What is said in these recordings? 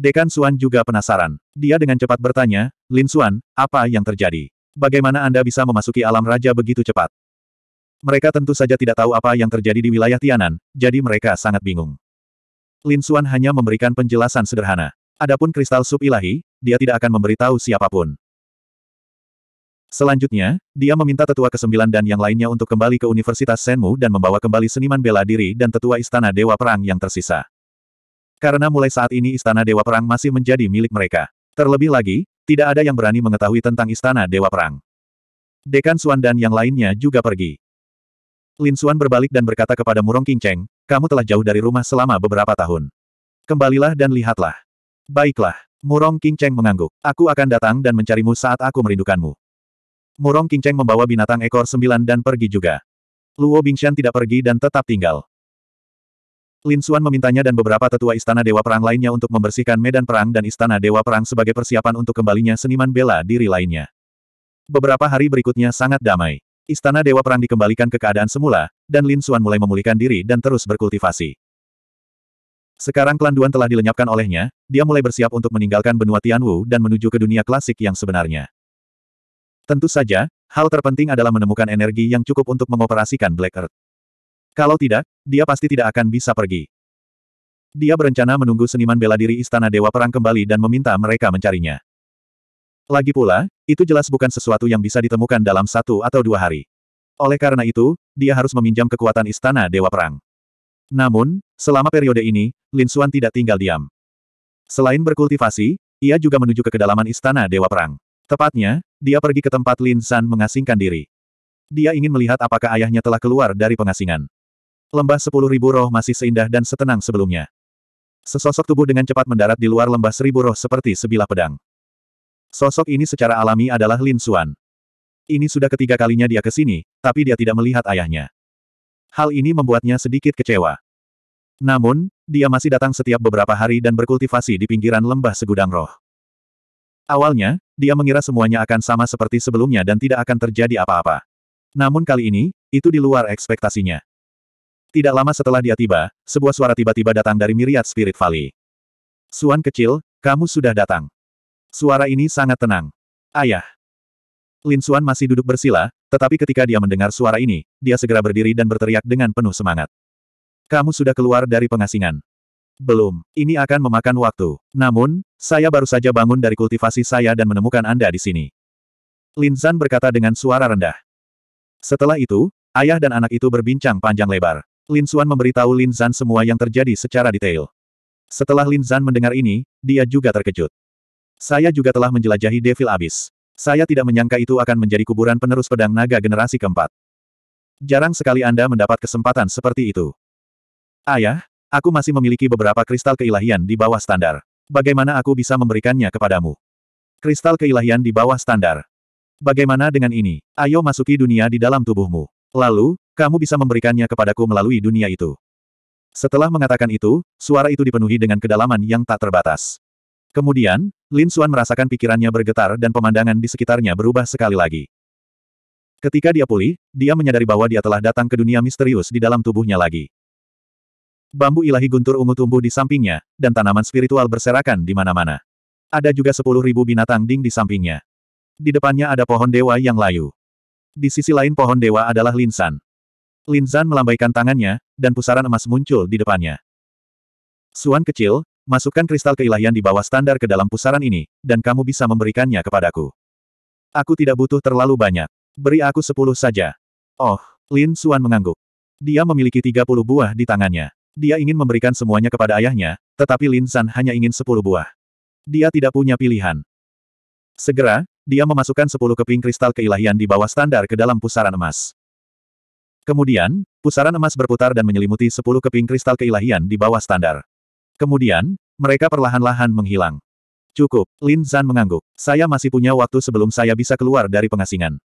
Dekan Suan juga penasaran. Dia dengan cepat bertanya, Lin Suan, apa yang terjadi? Bagaimana Anda bisa memasuki alam raja begitu cepat? Mereka tentu saja tidak tahu apa yang terjadi di wilayah Tianan, jadi mereka sangat bingung. Lin Suan hanya memberikan penjelasan sederhana. Adapun kristal sub ilahi, dia tidak akan memberitahu siapapun. Selanjutnya, dia meminta tetua kesembilan dan yang lainnya untuk kembali ke Universitas Senmu dan membawa kembali seniman bela diri dan tetua istana Dewa Perang yang tersisa. Karena mulai saat ini Istana Dewa Perang masih menjadi milik mereka. Terlebih lagi, tidak ada yang berani mengetahui tentang Istana Dewa Perang. Dekan Suan dan yang lainnya juga pergi. Lin Suan berbalik dan berkata kepada Murong King Cheng, kamu telah jauh dari rumah selama beberapa tahun. Kembalilah dan lihatlah. Baiklah, Murong King Cheng mengangguk. Aku akan datang dan mencarimu saat aku merindukanmu. Murong King Cheng membawa binatang ekor sembilan dan pergi juga. Luo Bingshan tidak pergi dan tetap tinggal. Lin Xuan memintanya dan beberapa tetua istana Dewa Perang lainnya untuk membersihkan medan perang dan istana Dewa Perang sebagai persiapan untuk kembalinya seniman bela diri lainnya. Beberapa hari berikutnya sangat damai. Istana Dewa Perang dikembalikan ke keadaan semula, dan Lin Xuan mulai memulihkan diri dan terus berkultivasi. Sekarang kelanduan telah dilenyapkan olehnya, dia mulai bersiap untuk meninggalkan benua Tianwu dan menuju ke dunia klasik yang sebenarnya. Tentu saja, hal terpenting adalah menemukan energi yang cukup untuk mengoperasikan Black Earth. Kalau tidak, dia pasti tidak akan bisa pergi. Dia berencana menunggu seniman bela diri Istana Dewa Perang kembali dan meminta mereka mencarinya. Lagi pula, itu jelas bukan sesuatu yang bisa ditemukan dalam satu atau dua hari. Oleh karena itu, dia harus meminjam kekuatan Istana Dewa Perang. Namun, selama periode ini, Lin Xuan tidak tinggal diam. Selain berkultivasi, ia juga menuju ke kedalaman Istana Dewa Perang. Tepatnya, dia pergi ke tempat Lin San mengasingkan diri. Dia ingin melihat apakah ayahnya telah keluar dari pengasingan. Lembah sepuluh ribu roh masih seindah dan setenang sebelumnya. Sesosok tubuh dengan cepat mendarat di luar lembah seribu roh seperti sebilah pedang. Sosok ini secara alami adalah Lin Suan. Ini sudah ketiga kalinya dia ke sini, tapi dia tidak melihat ayahnya. Hal ini membuatnya sedikit kecewa. Namun, dia masih datang setiap beberapa hari dan berkultivasi di pinggiran lembah segudang roh. Awalnya, dia mengira semuanya akan sama seperti sebelumnya dan tidak akan terjadi apa-apa. Namun kali ini, itu di luar ekspektasinya. Tidak lama setelah dia tiba, sebuah suara tiba-tiba datang dari Miriat Spirit Valley. Suan kecil, kamu sudah datang. Suara ini sangat tenang. Ayah. Lin Suan masih duduk bersila, tetapi ketika dia mendengar suara ini, dia segera berdiri dan berteriak dengan penuh semangat. Kamu sudah keluar dari pengasingan. Belum, ini akan memakan waktu. Namun, saya baru saja bangun dari kultivasi saya dan menemukan Anda di sini. Lin Zan berkata dengan suara rendah. Setelah itu, ayah dan anak itu berbincang panjang lebar. Lin Xuan memberitahu Lin Zan semua yang terjadi secara detail. Setelah Lin Zan mendengar ini, dia juga terkejut. Saya juga telah menjelajahi Devil Abyss. Saya tidak menyangka itu akan menjadi kuburan penerus pedang naga generasi keempat. Jarang sekali Anda mendapat kesempatan seperti itu. Ayah, aku masih memiliki beberapa kristal keilahian di bawah standar. Bagaimana aku bisa memberikannya kepadamu? Kristal keilahian di bawah standar. Bagaimana dengan ini? Ayo masuki dunia di dalam tubuhmu. Lalu, kamu bisa memberikannya kepadaku melalui dunia itu. Setelah mengatakan itu, suara itu dipenuhi dengan kedalaman yang tak terbatas. Kemudian, Lin Xuan merasakan pikirannya bergetar dan pemandangan di sekitarnya berubah sekali lagi. Ketika dia pulih, dia menyadari bahwa dia telah datang ke dunia misterius di dalam tubuhnya lagi. Bambu ilahi guntur ungu tumbuh di sampingnya, dan tanaman spiritual berserakan di mana-mana. Ada juga sepuluh ribu binatang ding di sampingnya. Di depannya ada pohon dewa yang layu. Di sisi lain pohon dewa adalah Linsan. Linsan melambaikan tangannya, dan pusaran emas muncul di depannya. Suan kecil, masukkan kristal keilahian di bawah standar ke dalam pusaran ini, dan kamu bisa memberikannya kepadaku. Aku tidak butuh terlalu banyak. Beri aku sepuluh saja. Oh, Lin Suan mengangguk. Dia memiliki tiga puluh buah di tangannya. Dia ingin memberikan semuanya kepada ayahnya, tetapi Lin San hanya ingin sepuluh buah. Dia tidak punya pilihan. Segera, dia memasukkan sepuluh keping kristal keilahian di bawah standar ke dalam pusaran emas. Kemudian, pusaran emas berputar dan menyelimuti sepuluh keping kristal keilahian di bawah standar. Kemudian, mereka perlahan-lahan menghilang. Cukup, Lin Zan mengangguk. Saya masih punya waktu sebelum saya bisa keluar dari pengasingan.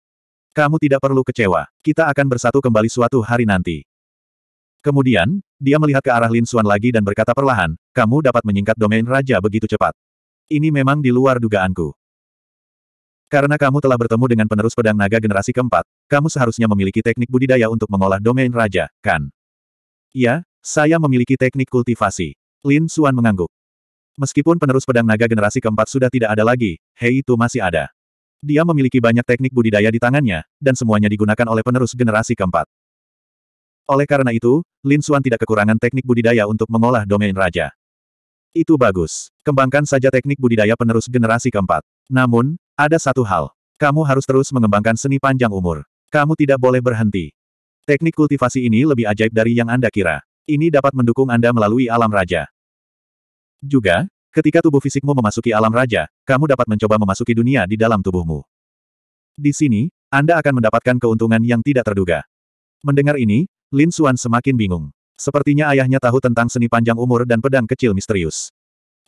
Kamu tidak perlu kecewa. Kita akan bersatu kembali suatu hari nanti. Kemudian, dia melihat ke arah Lin Xuan lagi dan berkata perlahan, kamu dapat menyingkat domain raja begitu cepat. Ini memang di luar dugaanku. Karena kamu telah bertemu dengan penerus pedang naga generasi keempat, kamu seharusnya memiliki teknik budidaya untuk mengolah domain raja, kan? Iya, saya memiliki teknik kultivasi. Lin Suan mengangguk. Meskipun penerus pedang naga generasi keempat sudah tidak ada lagi, Hei itu masih ada. Dia memiliki banyak teknik budidaya di tangannya, dan semuanya digunakan oleh penerus generasi keempat. Oleh karena itu, Lin Suan tidak kekurangan teknik budidaya untuk mengolah domain raja. Itu bagus. Kembangkan saja teknik budidaya penerus generasi keempat. Namun, ada satu hal. Kamu harus terus mengembangkan seni panjang umur. Kamu tidak boleh berhenti. Teknik kultivasi ini lebih ajaib dari yang Anda kira. Ini dapat mendukung Anda melalui alam raja. Juga, ketika tubuh fisikmu memasuki alam raja, kamu dapat mencoba memasuki dunia di dalam tubuhmu. Di sini, Anda akan mendapatkan keuntungan yang tidak terduga. Mendengar ini, Lin Xuan semakin bingung. Sepertinya ayahnya tahu tentang seni panjang umur dan pedang kecil misterius.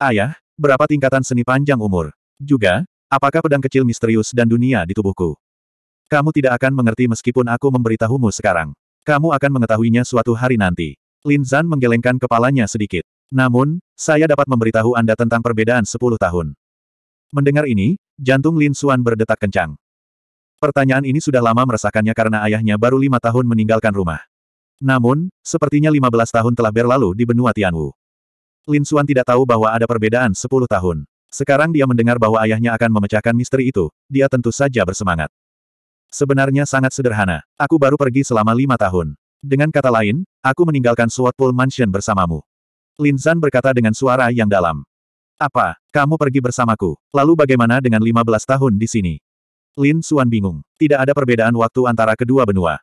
Ayah, berapa tingkatan seni panjang umur? Juga, apakah pedang kecil misterius dan dunia di tubuhku? Kamu tidak akan mengerti meskipun aku memberitahumu sekarang. Kamu akan mengetahuinya suatu hari nanti. Lin Zan menggelengkan kepalanya sedikit. Namun, saya dapat memberitahu Anda tentang perbedaan 10 tahun. Mendengar ini, jantung Lin Xuan berdetak kencang. Pertanyaan ini sudah lama meresahkannya karena ayahnya baru lima tahun meninggalkan rumah. Namun, sepertinya 15 tahun telah berlalu di benua Tianwu. Lin Xuan tidak tahu bahwa ada perbedaan 10 tahun. Sekarang dia mendengar bahwa ayahnya akan memecahkan misteri itu, dia tentu saja bersemangat. Sebenarnya sangat sederhana. Aku baru pergi selama lima tahun. Dengan kata lain, aku meninggalkan Swatpool Mansion bersamamu. Lin Zan berkata dengan suara yang dalam. Apa, kamu pergi bersamaku, lalu bagaimana dengan 15 tahun di sini? Lin Xuan bingung. Tidak ada perbedaan waktu antara kedua benua.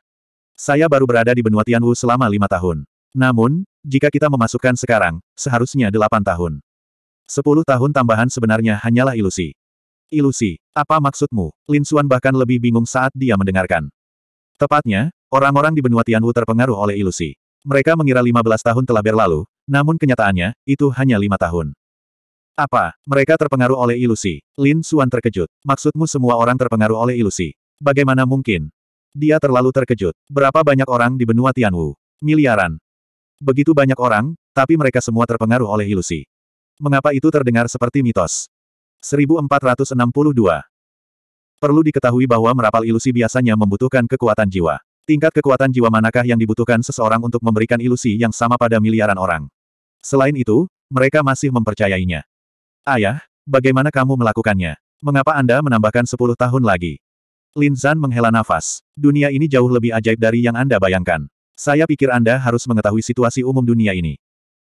Saya baru berada di benua Tianwu selama lima tahun. Namun, jika kita memasukkan sekarang, seharusnya delapan tahun. Sepuluh tahun tambahan sebenarnya hanyalah ilusi. Ilusi, apa maksudmu? Lin Xuan bahkan lebih bingung saat dia mendengarkan. Tepatnya, orang-orang di benua Tianwu terpengaruh oleh ilusi. Mereka mengira 15 tahun telah berlalu, namun kenyataannya, itu hanya lima tahun. Apa? Mereka terpengaruh oleh ilusi. Lin Xuan terkejut. Maksudmu semua orang terpengaruh oleh ilusi? Bagaimana mungkin? Dia terlalu terkejut. Berapa banyak orang di benua Tianwu? Miliaran. Begitu banyak orang, tapi mereka semua terpengaruh oleh ilusi. Mengapa itu terdengar seperti mitos? 1462 Perlu diketahui bahwa merapal ilusi biasanya membutuhkan kekuatan jiwa. Tingkat kekuatan jiwa manakah yang dibutuhkan seseorang untuk memberikan ilusi yang sama pada miliaran orang? Selain itu, mereka masih mempercayainya. Ayah, bagaimana kamu melakukannya? Mengapa Anda menambahkan 10 tahun lagi? Lin Zan menghela nafas. Dunia ini jauh lebih ajaib dari yang Anda bayangkan. Saya pikir Anda harus mengetahui situasi umum dunia ini.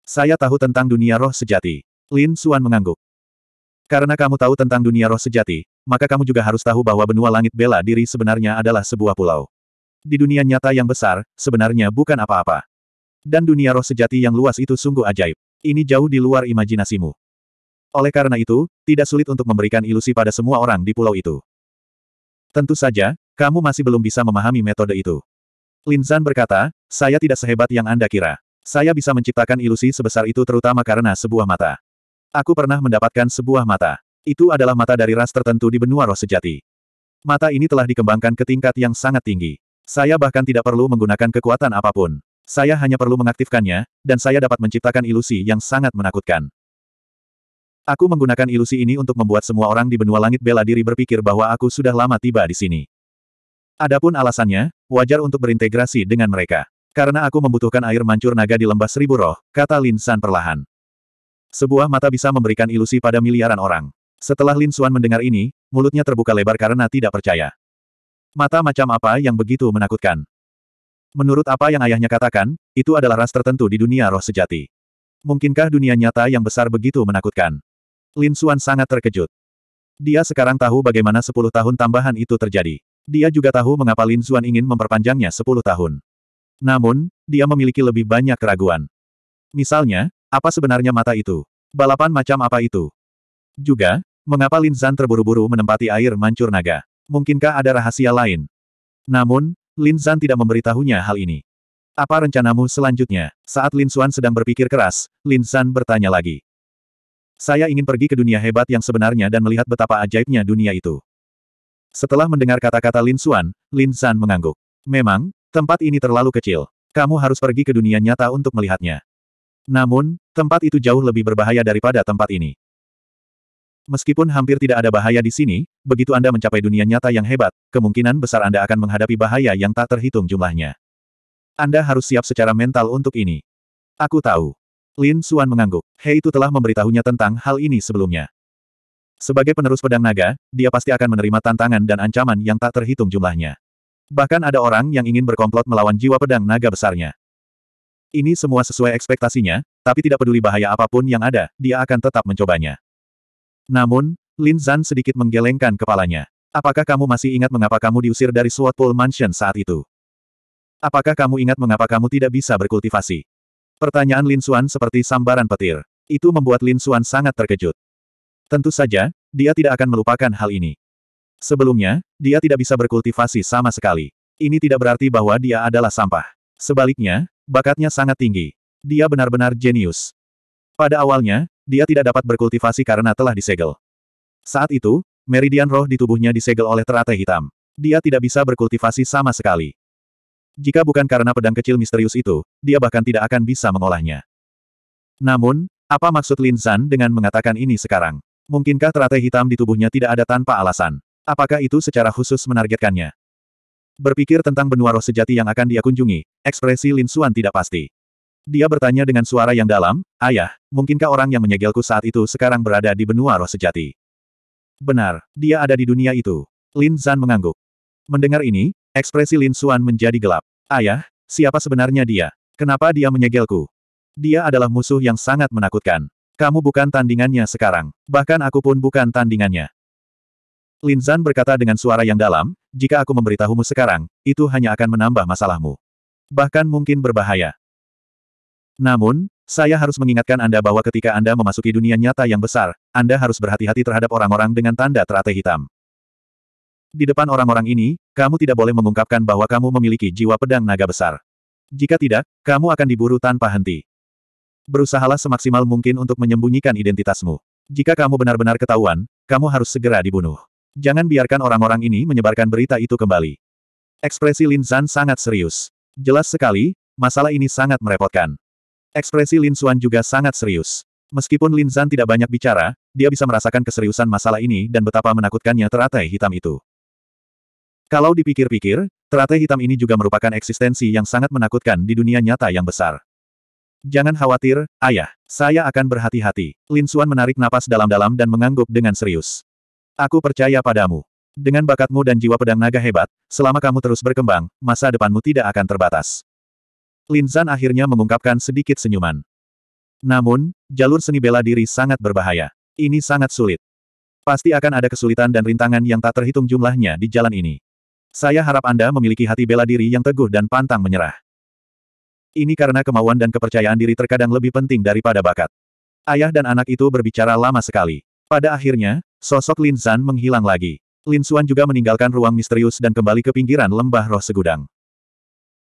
Saya tahu tentang dunia roh sejati. Lin Suan mengangguk. Karena kamu tahu tentang dunia roh sejati, maka kamu juga harus tahu bahwa benua langit bela diri sebenarnya adalah sebuah pulau. Di dunia nyata yang besar, sebenarnya bukan apa-apa. Dan dunia roh sejati yang luas itu sungguh ajaib. Ini jauh di luar imajinasimu. Oleh karena itu, tidak sulit untuk memberikan ilusi pada semua orang di pulau itu. Tentu saja, kamu masih belum bisa memahami metode itu. Lin Zan berkata, saya tidak sehebat yang Anda kira. Saya bisa menciptakan ilusi sebesar itu terutama karena sebuah mata. Aku pernah mendapatkan sebuah mata. Itu adalah mata dari ras tertentu di benua roh sejati. Mata ini telah dikembangkan ke tingkat yang sangat tinggi. Saya bahkan tidak perlu menggunakan kekuatan apapun. Saya hanya perlu mengaktifkannya, dan saya dapat menciptakan ilusi yang sangat menakutkan. Aku menggunakan ilusi ini untuk membuat semua orang di benua langit bela diri berpikir bahwa aku sudah lama tiba di sini. Adapun alasannya, wajar untuk berintegrasi dengan mereka. Karena aku membutuhkan air mancur naga di lembah seribu roh, kata Lin San perlahan. Sebuah mata bisa memberikan ilusi pada miliaran orang. Setelah Lin Xuan mendengar ini, mulutnya terbuka lebar karena tidak percaya. Mata macam apa yang begitu menakutkan? Menurut apa yang ayahnya katakan, itu adalah ras tertentu di dunia roh sejati. Mungkinkah dunia nyata yang besar begitu menakutkan? Lin Xuan sangat terkejut. Dia sekarang tahu bagaimana 10 tahun tambahan itu terjadi. Dia juga tahu mengapa Lin Xuan ingin memperpanjangnya 10 tahun. Namun, dia memiliki lebih banyak keraguan. Misalnya, apa sebenarnya mata itu? Balapan macam apa itu? Juga, mengapa Lin Zan terburu-buru menempati air mancur naga? Mungkinkah ada rahasia lain? Namun, Lin Zan tidak memberitahunya hal ini. Apa rencanamu selanjutnya? Saat Lin Xuan sedang berpikir keras, Lin Zan bertanya lagi. Saya ingin pergi ke dunia hebat yang sebenarnya dan melihat betapa ajaibnya dunia itu. Setelah mendengar kata-kata Lin Xuan, Lin Zan mengangguk. Memang, tempat ini terlalu kecil. Kamu harus pergi ke dunia nyata untuk melihatnya. Namun, tempat itu jauh lebih berbahaya daripada tempat ini. Meskipun hampir tidak ada bahaya di sini, begitu Anda mencapai dunia nyata yang hebat, kemungkinan besar Anda akan menghadapi bahaya yang tak terhitung jumlahnya. Anda harus siap secara mental untuk ini. Aku tahu. Lin Suan mengangguk. Hei itu telah memberitahunya tentang hal ini sebelumnya. Sebagai penerus pedang naga, dia pasti akan menerima tantangan dan ancaman yang tak terhitung jumlahnya. Bahkan ada orang yang ingin berkomplot melawan jiwa pedang naga besarnya. Ini semua sesuai ekspektasinya, tapi tidak peduli bahaya apapun yang ada, dia akan tetap mencobanya. Namun, Lin Zan sedikit menggelengkan kepalanya. Apakah kamu masih ingat mengapa kamu diusir dari SWAT Pool Mansion saat itu? Apakah kamu ingat mengapa kamu tidak bisa berkultivasi? Pertanyaan Lin Xuan seperti sambaran petir. Itu membuat Lin Xuan sangat terkejut. Tentu saja, dia tidak akan melupakan hal ini. Sebelumnya, dia tidak bisa berkultivasi sama sekali. Ini tidak berarti bahwa dia adalah sampah. Sebaliknya, Bakatnya sangat tinggi. Dia benar-benar jenius. Pada awalnya, dia tidak dapat berkultivasi karena telah disegel. Saat itu, meridian roh di tubuhnya disegel oleh teratai hitam. Dia tidak bisa berkultivasi sama sekali. Jika bukan karena pedang kecil misterius itu, dia bahkan tidak akan bisa mengolahnya. Namun, apa maksud Lin Zan dengan mengatakan ini sekarang? Mungkinkah teratai hitam di tubuhnya tidak ada tanpa alasan? Apakah itu secara khusus menargetkannya? Berpikir tentang benua roh sejati yang akan dia kunjungi, ekspresi Lin Xuan tidak pasti. Dia bertanya dengan suara yang dalam, Ayah, mungkinkah orang yang menyegelku saat itu sekarang berada di benua roh sejati? Benar, dia ada di dunia itu. Lin Zan mengangguk. Mendengar ini, ekspresi Lin Xuan menjadi gelap. Ayah, siapa sebenarnya dia? Kenapa dia menyegelku? Dia adalah musuh yang sangat menakutkan. Kamu bukan tandingannya sekarang. Bahkan aku pun bukan tandingannya. Lin Zan berkata dengan suara yang dalam, jika aku memberitahumu sekarang, itu hanya akan menambah masalahmu. Bahkan mungkin berbahaya. Namun, saya harus mengingatkan Anda bahwa ketika Anda memasuki dunia nyata yang besar, Anda harus berhati-hati terhadap orang-orang dengan tanda teratai hitam. Di depan orang-orang ini, kamu tidak boleh mengungkapkan bahwa kamu memiliki jiwa pedang naga besar. Jika tidak, kamu akan diburu tanpa henti. Berusahalah semaksimal mungkin untuk menyembunyikan identitasmu. Jika kamu benar-benar ketahuan, kamu harus segera dibunuh. Jangan biarkan orang-orang ini menyebarkan berita itu kembali. Ekspresi Lin Zan sangat serius. Jelas sekali, masalah ini sangat merepotkan. Ekspresi Lin Xuan juga sangat serius. Meskipun Lin Zan tidak banyak bicara, dia bisa merasakan keseriusan masalah ini dan betapa menakutkannya teratai hitam itu. Kalau dipikir-pikir, teratai hitam ini juga merupakan eksistensi yang sangat menakutkan di dunia nyata yang besar. Jangan khawatir, ayah. Saya akan berhati-hati. Lin Xuan menarik napas dalam-dalam dan mengangguk dengan serius. Aku percaya padamu. Dengan bakatmu dan jiwa pedang naga hebat, selama kamu terus berkembang, masa depanmu tidak akan terbatas. Lin Linzan akhirnya mengungkapkan sedikit senyuman. Namun, jalur seni bela diri sangat berbahaya. Ini sangat sulit. Pasti akan ada kesulitan dan rintangan yang tak terhitung jumlahnya di jalan ini. Saya harap Anda memiliki hati bela diri yang teguh dan pantang menyerah. Ini karena kemauan dan kepercayaan diri terkadang lebih penting daripada bakat. Ayah dan anak itu berbicara lama sekali. Pada akhirnya, sosok Lin Zan menghilang lagi. Lin Xuan juga meninggalkan ruang misterius dan kembali ke pinggiran lembah roh segudang.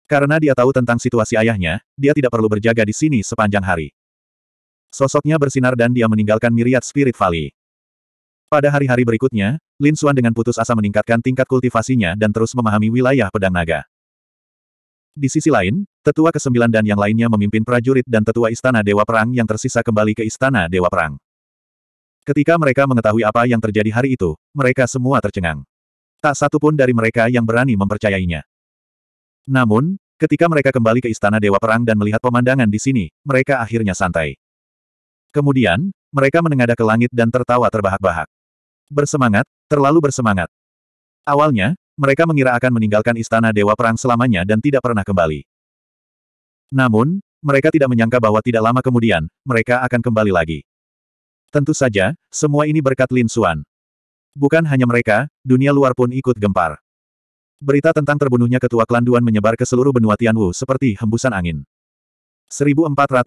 Karena dia tahu tentang situasi ayahnya, dia tidak perlu berjaga di sini sepanjang hari. Sosoknya bersinar dan dia meninggalkan miriat Spirit Valley. Pada hari-hari berikutnya, Lin Xuan dengan putus asa meningkatkan tingkat kultivasinya dan terus memahami wilayah pedang naga. Di sisi lain, tetua kesembilan dan yang lainnya memimpin prajurit dan tetua istana Dewa Perang yang tersisa kembali ke istana Dewa Perang. Ketika mereka mengetahui apa yang terjadi hari itu, mereka semua tercengang. Tak satu pun dari mereka yang berani mempercayainya. Namun, ketika mereka kembali ke Istana Dewa Perang dan melihat pemandangan di sini, mereka akhirnya santai. Kemudian, mereka menengadah ke langit dan tertawa terbahak-bahak. Bersemangat, terlalu bersemangat. Awalnya, mereka mengira akan meninggalkan Istana Dewa Perang selamanya dan tidak pernah kembali. Namun, mereka tidak menyangka bahwa tidak lama kemudian, mereka akan kembali lagi. Tentu saja, semua ini berkat Lin Xuan. Bukan hanya mereka, dunia luar pun ikut gempar. Berita tentang terbunuhnya ketua klan Duan menyebar ke seluruh benua Tianwu seperti hembusan angin. 1463.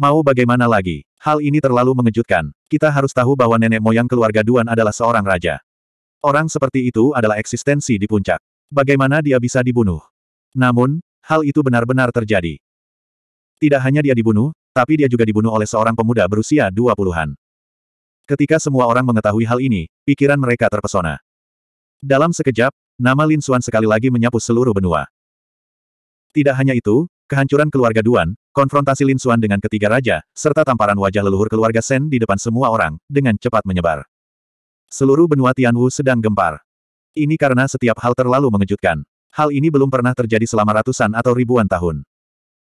Mau bagaimana lagi? Hal ini terlalu mengejutkan. Kita harus tahu bahwa nenek moyang keluarga Duan adalah seorang raja. Orang seperti itu adalah eksistensi di puncak. Bagaimana dia bisa dibunuh? Namun, hal itu benar-benar terjadi. Tidak hanya dia dibunuh, tapi dia juga dibunuh oleh seorang pemuda berusia dua puluhan. Ketika semua orang mengetahui hal ini, pikiran mereka terpesona. Dalam sekejap, nama Lin Xuan sekali lagi menyapu seluruh benua. Tidak hanya itu, kehancuran keluarga Duan, konfrontasi Lin Xuan dengan ketiga raja, serta tamparan wajah leluhur keluarga Shen di depan semua orang, dengan cepat menyebar. Seluruh benua Tianwu sedang gempar. Ini karena setiap hal terlalu mengejutkan. Hal ini belum pernah terjadi selama ratusan atau ribuan tahun.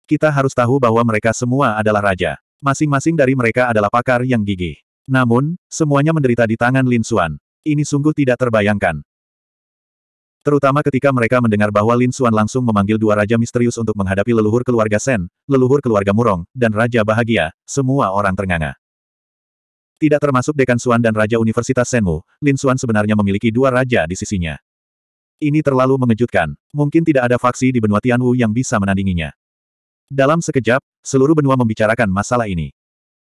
Kita harus tahu bahwa mereka semua adalah raja. Masing-masing dari mereka adalah pakar yang gigih. Namun, semuanya menderita di tangan Lin Xuan. Ini sungguh tidak terbayangkan. Terutama ketika mereka mendengar bahwa Lin Xuan langsung memanggil dua raja misterius untuk menghadapi leluhur keluarga Sen, leluhur keluarga Murong, dan Raja Bahagia, semua orang ternganga. Tidak termasuk Dekan Xuan dan Raja Universitas Senmu, Lin Xuan sebenarnya memiliki dua raja di sisinya. Ini terlalu mengejutkan. Mungkin tidak ada faksi di benua Tianwu yang bisa menandinginya. Dalam sekejap, seluruh benua membicarakan masalah ini.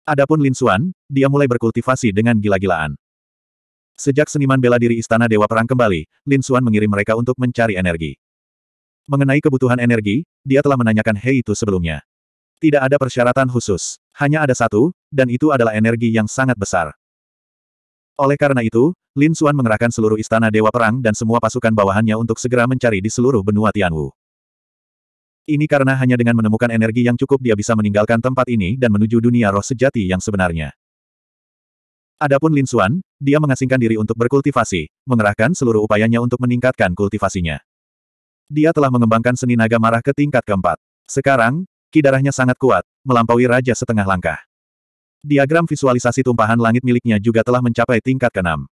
Adapun Lin Xuan, dia mulai berkultivasi dengan gila-gilaan. Sejak seniman bela diri Istana Dewa Perang kembali, Lin Xuan mengirim mereka untuk mencari energi. Mengenai kebutuhan energi, dia telah menanyakan Hei itu sebelumnya. Tidak ada persyaratan khusus, hanya ada satu, dan itu adalah energi yang sangat besar. Oleh karena itu, Lin Xuan mengerahkan seluruh Istana Dewa Perang dan semua pasukan bawahannya untuk segera mencari di seluruh benua Tianwu. Ini karena hanya dengan menemukan energi yang cukup dia bisa meninggalkan tempat ini dan menuju dunia roh sejati yang sebenarnya. Adapun Lin Xuan, dia mengasingkan diri untuk berkultivasi, mengerahkan seluruh upayanya untuk meningkatkan kultivasinya. Dia telah mengembangkan seni naga marah ke tingkat keempat. Sekarang, kidarahnya sangat kuat, melampaui raja setengah langkah. Diagram visualisasi tumpahan langit miliknya juga telah mencapai tingkat keenam.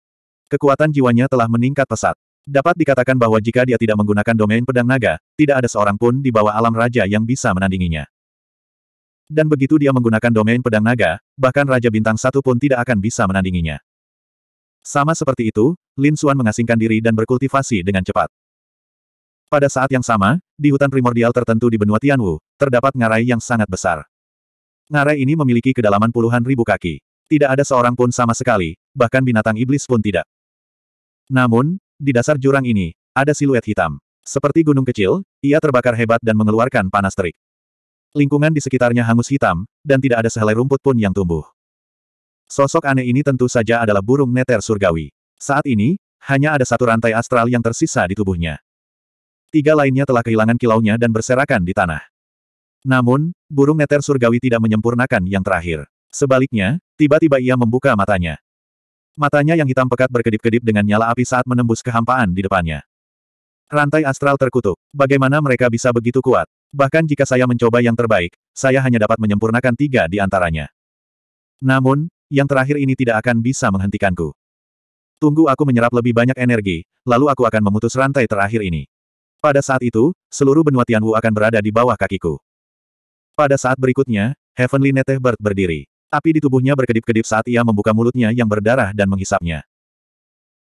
Kekuatan jiwanya telah meningkat pesat. Dapat dikatakan bahwa jika dia tidak menggunakan domain pedang naga, tidak ada seorang pun di bawah alam raja yang bisa menandinginya. Dan begitu dia menggunakan domain pedang naga, bahkan Raja Bintang Satu pun tidak akan bisa menandinginya. Sama seperti itu, Lin Xuan mengasingkan diri dan berkultivasi dengan cepat. Pada saat yang sama, di hutan primordial tertentu di benua Tianwu, terdapat ngarai yang sangat besar. Ngarai ini memiliki kedalaman puluhan ribu kaki. Tidak ada seorang pun sama sekali, bahkan binatang iblis pun tidak. Namun, di dasar jurang ini, ada siluet hitam. Seperti gunung kecil, ia terbakar hebat dan mengeluarkan panas terik. Lingkungan di sekitarnya hangus hitam, dan tidak ada sehelai rumput pun yang tumbuh. Sosok aneh ini tentu saja adalah burung neter surgawi. Saat ini, hanya ada satu rantai astral yang tersisa di tubuhnya. Tiga lainnya telah kehilangan kilaunya dan berserakan di tanah. Namun, burung neter surgawi tidak menyempurnakan yang terakhir. Sebaliknya, tiba-tiba ia membuka matanya. Matanya yang hitam pekat berkedip-kedip dengan nyala api saat menembus kehampaan di depannya. Rantai astral terkutuk. Bagaimana mereka bisa begitu kuat? Bahkan jika saya mencoba yang terbaik, saya hanya dapat menyempurnakan tiga di antaranya. Namun, yang terakhir ini tidak akan bisa menghentikanku. Tunggu aku menyerap lebih banyak energi, lalu aku akan memutus rantai terakhir ini. Pada saat itu, seluruh benua Tianwu akan berada di bawah kakiku. Pada saat berikutnya, Heavenly Neteh Bird berdiri. Api di tubuhnya berkedip-kedip saat ia membuka mulutnya yang berdarah dan menghisapnya.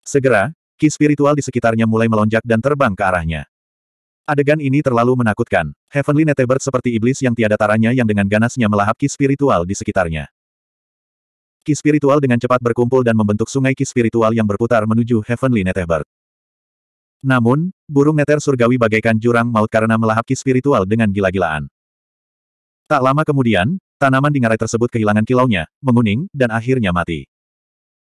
Segera, ki spiritual di sekitarnya mulai melonjak dan terbang ke arahnya. Adegan ini terlalu menakutkan. Heavenly Netebert seperti iblis yang tiada taranya yang dengan ganasnya melahap ki spiritual di sekitarnya. Ki spiritual dengan cepat berkumpul dan membentuk sungai ki spiritual yang berputar menuju Heavenly Netebert. Namun, burung neter surgawi bagaikan jurang maut karena melahap ki spiritual dengan gila-gilaan. Tak lama kemudian, Tanaman di ngarai tersebut kehilangan kilaunya, menguning, dan akhirnya mati.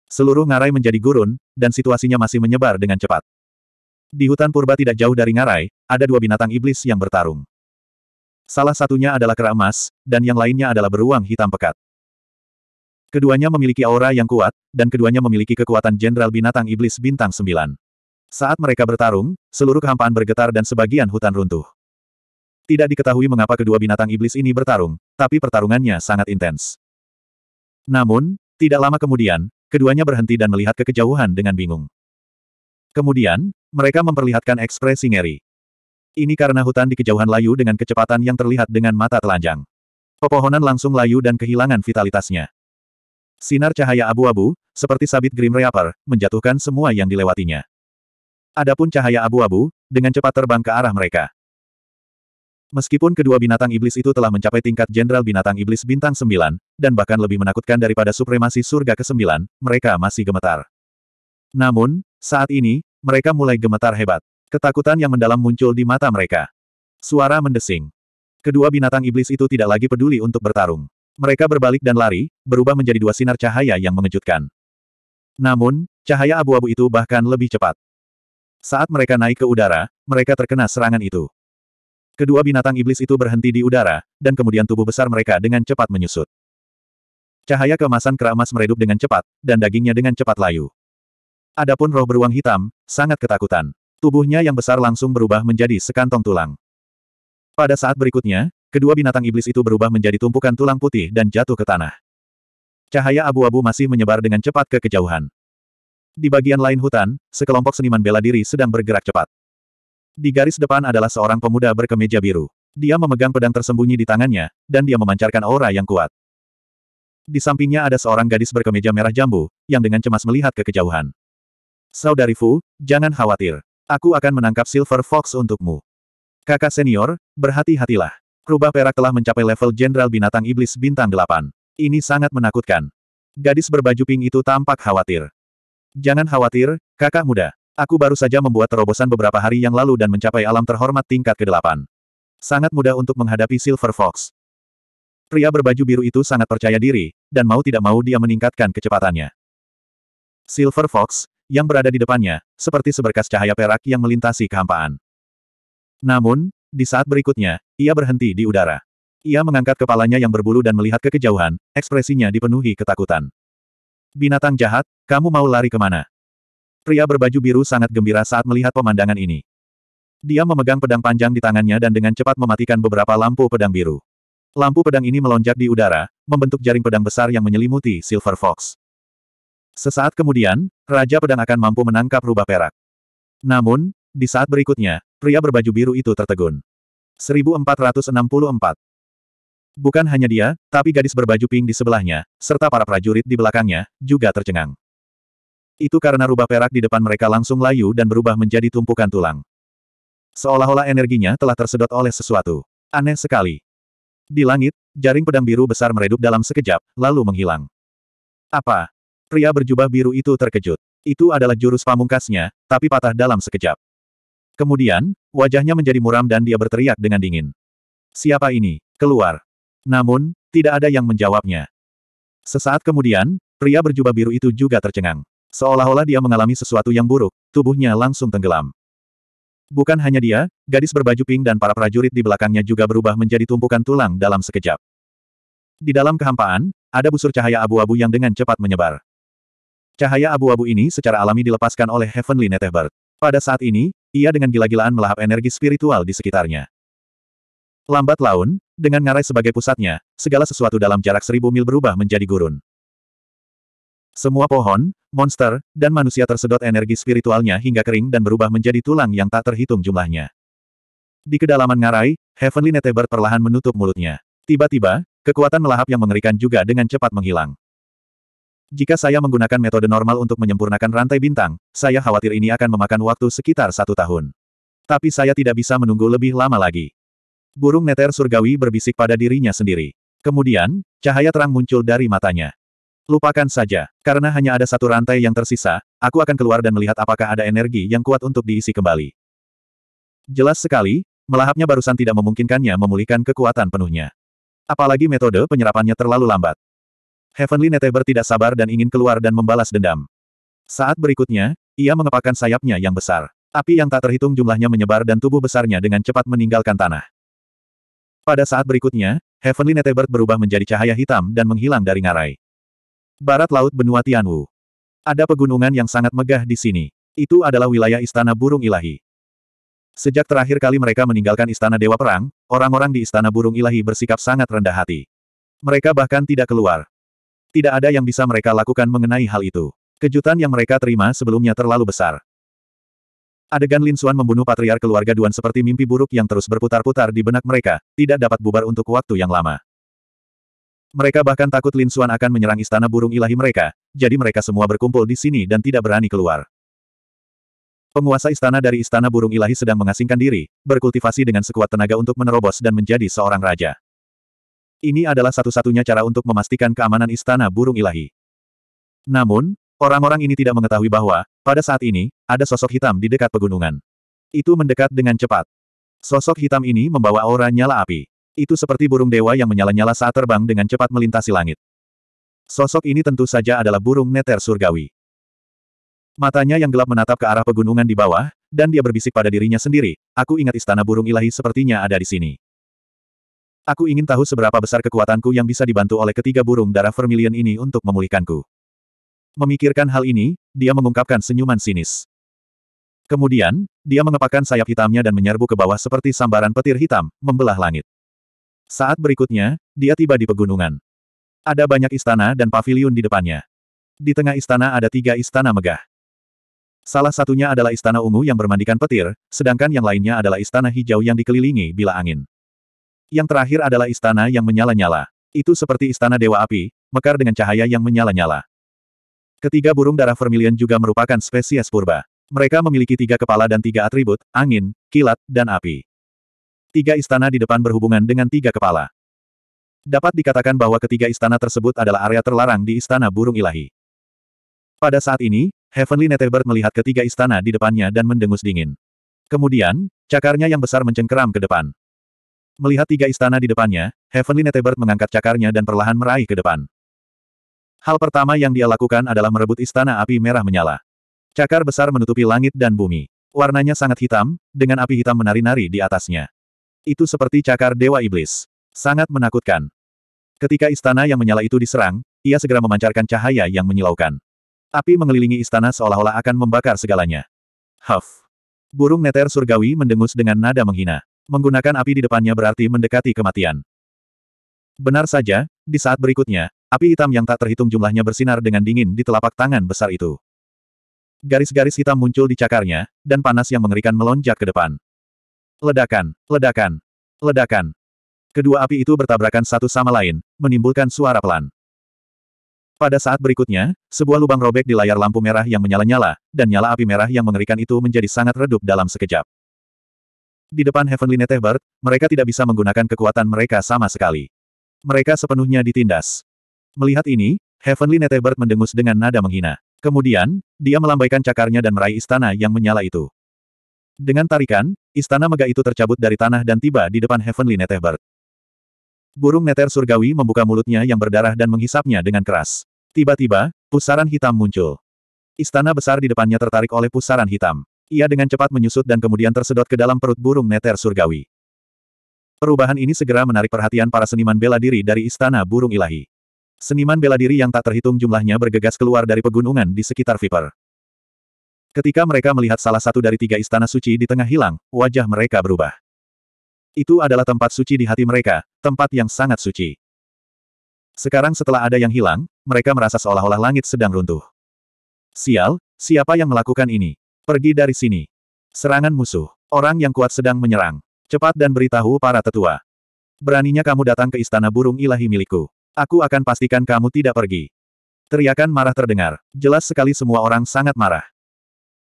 Seluruh ngarai menjadi gurun, dan situasinya masih menyebar dengan cepat. Di hutan purba tidak jauh dari ngarai, ada dua binatang iblis yang bertarung. Salah satunya adalah kera emas, dan yang lainnya adalah beruang hitam pekat. Keduanya memiliki aura yang kuat, dan keduanya memiliki kekuatan jenderal binatang iblis bintang sembilan. Saat mereka bertarung, seluruh kehampaan bergetar dan sebagian hutan runtuh. Tidak diketahui mengapa kedua binatang iblis ini bertarung, tapi pertarungannya sangat intens. Namun, tidak lama kemudian, keduanya berhenti dan melihat ke kejauhan dengan bingung. Kemudian, mereka memperlihatkan ekspresi ngeri. Ini karena hutan di kejauhan layu dengan kecepatan yang terlihat dengan mata telanjang. Pepohonan langsung layu dan kehilangan vitalitasnya. Sinar cahaya abu-abu, seperti sabit Grim Reaper, menjatuhkan semua yang dilewatinya. Adapun cahaya abu-abu, dengan cepat terbang ke arah mereka. Meskipun kedua binatang iblis itu telah mencapai tingkat jenderal binatang iblis bintang 9, dan bahkan lebih menakutkan daripada supremasi surga ke-9, mereka masih gemetar. Namun, saat ini, mereka mulai gemetar hebat. Ketakutan yang mendalam muncul di mata mereka. Suara mendesing. Kedua binatang iblis itu tidak lagi peduli untuk bertarung. Mereka berbalik dan lari, berubah menjadi dua sinar cahaya yang mengejutkan. Namun, cahaya abu-abu itu bahkan lebih cepat. Saat mereka naik ke udara, mereka terkena serangan itu. Kedua binatang iblis itu berhenti di udara, dan kemudian tubuh besar mereka dengan cepat menyusut. Cahaya kemasan keramas meredup dengan cepat, dan dagingnya dengan cepat layu. Adapun roh beruang hitam, sangat ketakutan. Tubuhnya yang besar langsung berubah menjadi sekantong tulang. Pada saat berikutnya, kedua binatang iblis itu berubah menjadi tumpukan tulang putih dan jatuh ke tanah. Cahaya abu-abu masih menyebar dengan cepat ke kejauhan. Di bagian lain hutan, sekelompok seniman bela diri sedang bergerak cepat. Di garis depan adalah seorang pemuda berkemeja biru. Dia memegang pedang tersembunyi di tangannya, dan dia memancarkan aura yang kuat. Di sampingnya ada seorang gadis berkemeja merah jambu, yang dengan cemas melihat ke kejauhan. Saudari Fu, jangan khawatir. Aku akan menangkap Silver Fox untukmu. Kakak senior, berhati-hatilah. Rubah perak telah mencapai level Jenderal Binatang Iblis Bintang 8. Ini sangat menakutkan. Gadis berbaju pink itu tampak khawatir. Jangan khawatir, kakak muda. Aku baru saja membuat terobosan beberapa hari yang lalu dan mencapai alam terhormat tingkat ke-8. Sangat mudah untuk menghadapi Silver Fox. Pria berbaju biru itu sangat percaya diri, dan mau tidak mau dia meningkatkan kecepatannya. Silver Fox, yang berada di depannya, seperti seberkas cahaya perak yang melintasi kehampaan. Namun, di saat berikutnya, ia berhenti di udara. Ia mengangkat kepalanya yang berbulu dan melihat ke kejauhan, ekspresinya dipenuhi ketakutan. Binatang jahat, kamu mau lari kemana? Pria berbaju biru sangat gembira saat melihat pemandangan ini. Dia memegang pedang panjang di tangannya dan dengan cepat mematikan beberapa lampu pedang biru. Lampu pedang ini melonjak di udara, membentuk jaring pedang besar yang menyelimuti Silver Fox. Sesaat kemudian, Raja Pedang akan mampu menangkap rubah perak. Namun, di saat berikutnya, pria berbaju biru itu tertegun. 1464 Bukan hanya dia, tapi gadis berbaju pink di sebelahnya, serta para prajurit di belakangnya, juga tercengang. Itu karena rubah perak di depan mereka langsung layu dan berubah menjadi tumpukan tulang. Seolah-olah energinya telah tersedot oleh sesuatu. Aneh sekali. Di langit, jaring pedang biru besar meredup dalam sekejap, lalu menghilang. Apa? Pria berjubah biru itu terkejut. Itu adalah jurus pamungkasnya, tapi patah dalam sekejap. Kemudian, wajahnya menjadi muram dan dia berteriak dengan dingin. Siapa ini? Keluar. Namun, tidak ada yang menjawabnya. Sesaat kemudian, pria berjubah biru itu juga tercengang. Seolah-olah dia mengalami sesuatu yang buruk, tubuhnya langsung tenggelam. Bukan hanya dia, gadis berbaju pink dan para prajurit di belakangnya juga berubah menjadi tumpukan tulang dalam sekejap. Di dalam kehampaan, ada busur cahaya abu-abu yang dengan cepat menyebar. Cahaya abu-abu ini secara alami dilepaskan oleh Heavenly Netherbird. Pada saat ini, ia dengan gila-gilaan melahap energi spiritual di sekitarnya. Lambat laun, dengan ngarai sebagai pusatnya, segala sesuatu dalam jarak seribu mil berubah menjadi gurun. Semua pohon, monster, dan manusia tersedot energi spiritualnya hingga kering dan berubah menjadi tulang yang tak terhitung jumlahnya. Di kedalaman ngarai, Heavenly Netheber perlahan menutup mulutnya. Tiba-tiba, kekuatan melahap yang mengerikan juga dengan cepat menghilang. Jika saya menggunakan metode normal untuk menyempurnakan rantai bintang, saya khawatir ini akan memakan waktu sekitar satu tahun. Tapi saya tidak bisa menunggu lebih lama lagi. Burung neter surgawi berbisik pada dirinya sendiri. Kemudian, cahaya terang muncul dari matanya. Lupakan saja, karena hanya ada satu rantai yang tersisa, aku akan keluar dan melihat apakah ada energi yang kuat untuk diisi kembali. Jelas sekali, melahapnya barusan tidak memungkinkannya memulihkan kekuatan penuhnya. Apalagi metode penyerapannya terlalu lambat. Heavenly Netheber tidak sabar dan ingin keluar dan membalas dendam. Saat berikutnya, ia mengepakkan sayapnya yang besar. Api yang tak terhitung jumlahnya menyebar dan tubuh besarnya dengan cepat meninggalkan tanah. Pada saat berikutnya, Heavenly Netebird berubah menjadi cahaya hitam dan menghilang dari ngarai. Barat Laut Benua Tianwu. Ada pegunungan yang sangat megah di sini. Itu adalah wilayah Istana Burung Ilahi. Sejak terakhir kali mereka meninggalkan Istana Dewa Perang, orang-orang di Istana Burung Ilahi bersikap sangat rendah hati. Mereka bahkan tidak keluar. Tidak ada yang bisa mereka lakukan mengenai hal itu. Kejutan yang mereka terima sebelumnya terlalu besar. Adegan Lin Xuan membunuh patriar keluarga Duan seperti mimpi buruk yang terus berputar-putar di benak mereka, tidak dapat bubar untuk waktu yang lama. Mereka bahkan takut Lin Xuan akan menyerang istana burung ilahi mereka, jadi mereka semua berkumpul di sini dan tidak berani keluar. Penguasa istana dari istana burung ilahi sedang mengasingkan diri, berkultivasi dengan sekuat tenaga untuk menerobos dan menjadi seorang raja. Ini adalah satu-satunya cara untuk memastikan keamanan istana burung ilahi. Namun, orang-orang ini tidak mengetahui bahwa, pada saat ini, ada sosok hitam di dekat pegunungan. Itu mendekat dengan cepat. Sosok hitam ini membawa aura nyala api. Itu seperti burung dewa yang menyala-nyala saat terbang dengan cepat melintasi langit. Sosok ini tentu saja adalah burung neter surgawi. Matanya yang gelap menatap ke arah pegunungan di bawah, dan dia berbisik pada dirinya sendiri, aku ingat istana burung ilahi sepertinya ada di sini. Aku ingin tahu seberapa besar kekuatanku yang bisa dibantu oleh ketiga burung darah vermilion ini untuk memulihkanku. Memikirkan hal ini, dia mengungkapkan senyuman sinis. Kemudian, dia mengepakkan sayap hitamnya dan menyerbu ke bawah seperti sambaran petir hitam, membelah langit. Saat berikutnya, dia tiba di pegunungan. Ada banyak istana dan paviliun di depannya. Di tengah istana ada tiga istana megah. Salah satunya adalah istana ungu yang bermandikan petir, sedangkan yang lainnya adalah istana hijau yang dikelilingi bila angin. Yang terakhir adalah istana yang menyala-nyala. Itu seperti istana dewa api, mekar dengan cahaya yang menyala-nyala. Ketiga burung darah vermilion juga merupakan spesies purba. Mereka memiliki tiga kepala dan tiga atribut, angin, kilat, dan api. Tiga istana di depan berhubungan dengan tiga kepala. Dapat dikatakan bahwa ketiga istana tersebut adalah area terlarang di istana burung ilahi. Pada saat ini, Heavenly Netherbird melihat ketiga istana di depannya dan mendengus dingin. Kemudian, cakarnya yang besar mencengkeram ke depan. Melihat tiga istana di depannya, Heavenly Netherbird mengangkat cakarnya dan perlahan meraih ke depan. Hal pertama yang dia lakukan adalah merebut istana api merah menyala. Cakar besar menutupi langit dan bumi. Warnanya sangat hitam, dengan api hitam menari-nari di atasnya. Itu seperti cakar Dewa Iblis. Sangat menakutkan. Ketika istana yang menyala itu diserang, ia segera memancarkan cahaya yang menyilaukan. Api mengelilingi istana seolah-olah akan membakar segalanya. Huff. Burung neter surgawi mendengus dengan nada menghina. Menggunakan api di depannya berarti mendekati kematian. Benar saja, di saat berikutnya, api hitam yang tak terhitung jumlahnya bersinar dengan dingin di telapak tangan besar itu. Garis-garis hitam muncul di cakarnya, dan panas yang mengerikan melonjak ke depan. Ledakan, ledakan, ledakan. Kedua api itu bertabrakan satu sama lain, menimbulkan suara pelan. Pada saat berikutnya, sebuah lubang robek di layar lampu merah yang menyala-nyala, dan nyala api merah yang mengerikan itu menjadi sangat redup dalam sekejap. Di depan Heavenly Netherbird, mereka tidak bisa menggunakan kekuatan mereka sama sekali. Mereka sepenuhnya ditindas. Melihat ini, Heavenly Netherbird mendengus dengan nada menghina. Kemudian, dia melambaikan cakarnya dan meraih istana yang menyala itu. Dengan tarikan, istana mega itu tercabut dari tanah dan tiba di depan Heavenly Netherbird. Burung neter surgawi membuka mulutnya yang berdarah dan menghisapnya dengan keras. Tiba-tiba, pusaran hitam muncul. Istana besar di depannya tertarik oleh pusaran hitam. Ia dengan cepat menyusut dan kemudian tersedot ke dalam perut burung neter surgawi. Perubahan ini segera menarik perhatian para seniman bela diri dari istana burung ilahi. Seniman bela diri yang tak terhitung jumlahnya bergegas keluar dari pegunungan di sekitar Viper. Ketika mereka melihat salah satu dari tiga istana suci di tengah hilang, wajah mereka berubah. Itu adalah tempat suci di hati mereka, tempat yang sangat suci. Sekarang setelah ada yang hilang, mereka merasa seolah-olah langit sedang runtuh. Sial, siapa yang melakukan ini? Pergi dari sini. Serangan musuh. Orang yang kuat sedang menyerang. Cepat dan beritahu para tetua. Beraninya kamu datang ke istana burung ilahi milikku. Aku akan pastikan kamu tidak pergi. Teriakan marah terdengar. Jelas sekali semua orang sangat marah.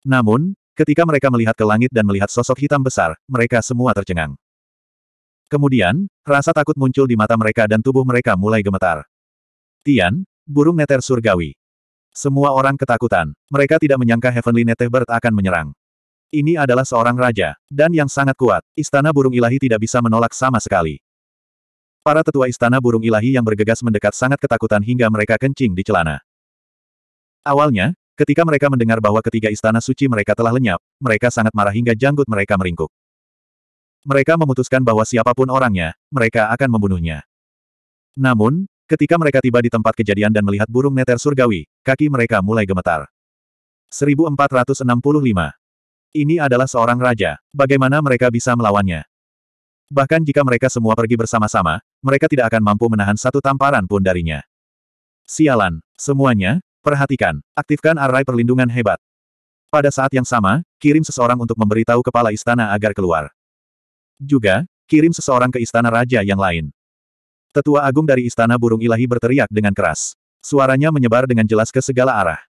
Namun, ketika mereka melihat ke langit dan melihat sosok hitam besar, mereka semua tercengang. Kemudian, rasa takut muncul di mata mereka dan tubuh mereka mulai gemetar. Tian, burung neter surgawi. Semua orang ketakutan. Mereka tidak menyangka Heavenly Netherbird akan menyerang. Ini adalah seorang raja, dan yang sangat kuat. Istana burung ilahi tidak bisa menolak sama sekali. Para tetua istana burung ilahi yang bergegas mendekat sangat ketakutan hingga mereka kencing di celana. Awalnya, Ketika mereka mendengar bahwa ketiga istana suci mereka telah lenyap, mereka sangat marah hingga janggut mereka meringkuk. Mereka memutuskan bahwa siapapun orangnya, mereka akan membunuhnya. Namun, ketika mereka tiba di tempat kejadian dan melihat burung neter surgawi, kaki mereka mulai gemetar. 1465. Ini adalah seorang raja, bagaimana mereka bisa melawannya? Bahkan jika mereka semua pergi bersama-sama, mereka tidak akan mampu menahan satu tamparan pun darinya. Sialan, semuanya, Perhatikan, aktifkan array perlindungan hebat. Pada saat yang sama, kirim seseorang untuk memberitahu kepala istana agar keluar. Juga, kirim seseorang ke istana raja yang lain. Tetua agung dari istana burung ilahi berteriak dengan keras. Suaranya menyebar dengan jelas ke segala arah.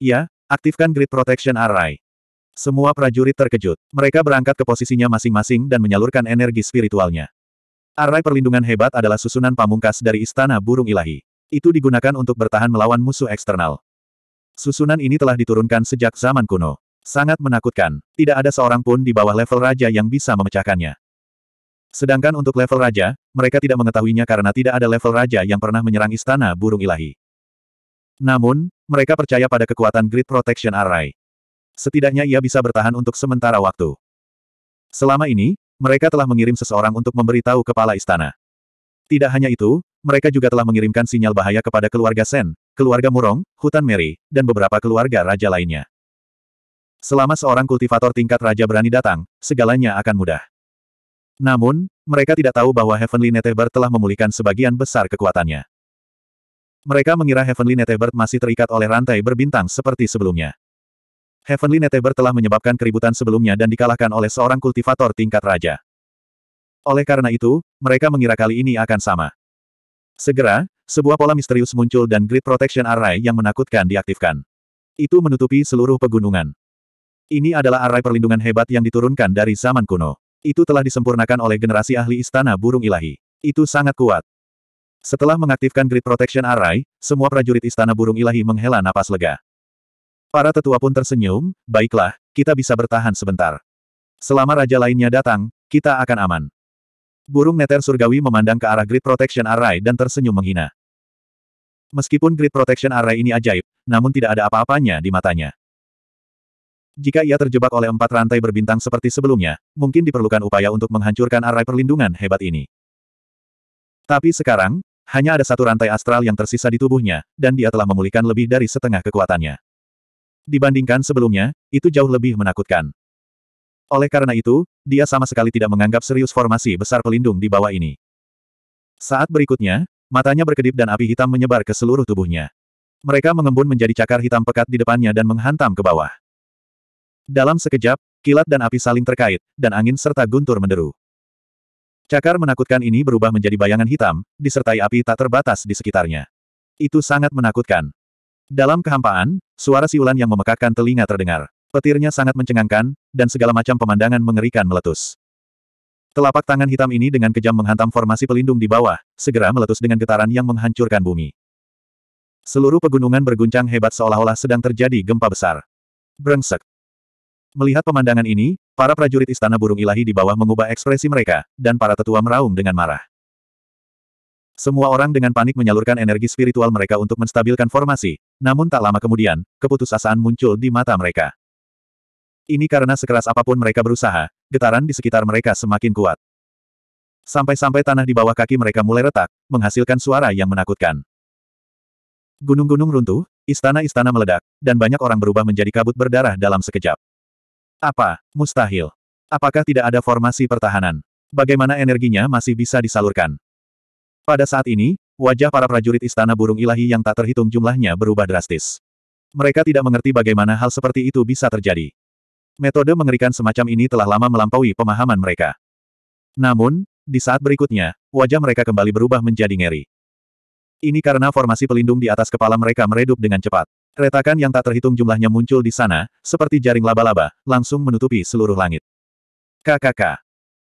Ya, aktifkan grid protection array. Semua prajurit terkejut. Mereka berangkat ke posisinya masing-masing dan menyalurkan energi spiritualnya. Array perlindungan hebat adalah susunan pamungkas dari istana burung ilahi. Itu digunakan untuk bertahan melawan musuh eksternal. Susunan ini telah diturunkan sejak zaman kuno. Sangat menakutkan. Tidak ada seorang pun di bawah level raja yang bisa memecahkannya. Sedangkan untuk level raja, mereka tidak mengetahuinya karena tidak ada level raja yang pernah menyerang istana burung ilahi. Namun, mereka percaya pada kekuatan Great Protection Array. Setidaknya ia bisa bertahan untuk sementara waktu. Selama ini, mereka telah mengirim seseorang untuk memberitahu kepala istana. Tidak hanya itu, mereka juga telah mengirimkan sinyal bahaya kepada keluarga Sen, keluarga Murong, hutan Meri, dan beberapa keluarga raja lainnya. Selama seorang kultivator tingkat raja berani datang, segalanya akan mudah. Namun, mereka tidak tahu bahwa Heavenly Netherbird telah memulihkan sebagian besar kekuatannya. Mereka mengira Heavenly Netherbird masih terikat oleh rantai berbintang seperti sebelumnya. Heavenly Netherbird telah menyebabkan keributan sebelumnya dan dikalahkan oleh seorang kultivator tingkat raja. Oleh karena itu, mereka mengira kali ini akan sama. Segera, sebuah pola misterius muncul dan grid protection array yang menakutkan diaktifkan. Itu menutupi seluruh pegunungan. Ini adalah array perlindungan hebat yang diturunkan dari zaman kuno. Itu telah disempurnakan oleh generasi ahli istana burung ilahi. Itu sangat kuat. Setelah mengaktifkan grid protection array, semua prajurit istana burung ilahi menghela napas lega. Para tetua pun tersenyum, baiklah, kita bisa bertahan sebentar. Selama raja lainnya datang, kita akan aman. Burung neter surgawi memandang ke arah Grid Protection Array dan tersenyum menghina. Meskipun Grid Protection Array ini ajaib, namun tidak ada apa-apanya di matanya. Jika ia terjebak oleh empat rantai berbintang seperti sebelumnya, mungkin diperlukan upaya untuk menghancurkan array perlindungan hebat ini. Tapi sekarang, hanya ada satu rantai astral yang tersisa di tubuhnya, dan dia telah memulihkan lebih dari setengah kekuatannya. Dibandingkan sebelumnya, itu jauh lebih menakutkan. Oleh karena itu, dia sama sekali tidak menganggap serius formasi besar pelindung di bawah ini. Saat berikutnya, matanya berkedip dan api hitam menyebar ke seluruh tubuhnya. Mereka mengembun menjadi cakar hitam pekat di depannya dan menghantam ke bawah. Dalam sekejap, kilat dan api saling terkait, dan angin serta guntur menderu. Cakar menakutkan ini berubah menjadi bayangan hitam, disertai api tak terbatas di sekitarnya. Itu sangat menakutkan. Dalam kehampaan, suara siulan yang memekakkan telinga terdengar. Petirnya sangat mencengangkan, dan segala macam pemandangan mengerikan meletus. Telapak tangan hitam ini dengan kejam menghantam formasi pelindung di bawah, segera meletus dengan getaran yang menghancurkan bumi. Seluruh pegunungan berguncang hebat seolah-olah sedang terjadi gempa besar. Brengsek. Melihat pemandangan ini, para prajurit istana burung ilahi di bawah mengubah ekspresi mereka, dan para tetua meraung dengan marah. Semua orang dengan panik menyalurkan energi spiritual mereka untuk menstabilkan formasi, namun tak lama kemudian, keputusasaan muncul di mata mereka. Ini karena sekeras apapun mereka berusaha, getaran di sekitar mereka semakin kuat. Sampai-sampai tanah di bawah kaki mereka mulai retak, menghasilkan suara yang menakutkan. Gunung-gunung runtuh, istana-istana meledak, dan banyak orang berubah menjadi kabut berdarah dalam sekejap. Apa? Mustahil. Apakah tidak ada formasi pertahanan? Bagaimana energinya masih bisa disalurkan? Pada saat ini, wajah para prajurit istana burung ilahi yang tak terhitung jumlahnya berubah drastis. Mereka tidak mengerti bagaimana hal seperti itu bisa terjadi. Metode mengerikan semacam ini telah lama melampaui pemahaman mereka. Namun, di saat berikutnya, wajah mereka kembali berubah menjadi ngeri. Ini karena formasi pelindung di atas kepala mereka meredup dengan cepat. Retakan yang tak terhitung jumlahnya muncul di sana, seperti jaring laba-laba, langsung menutupi seluruh langit. KKK.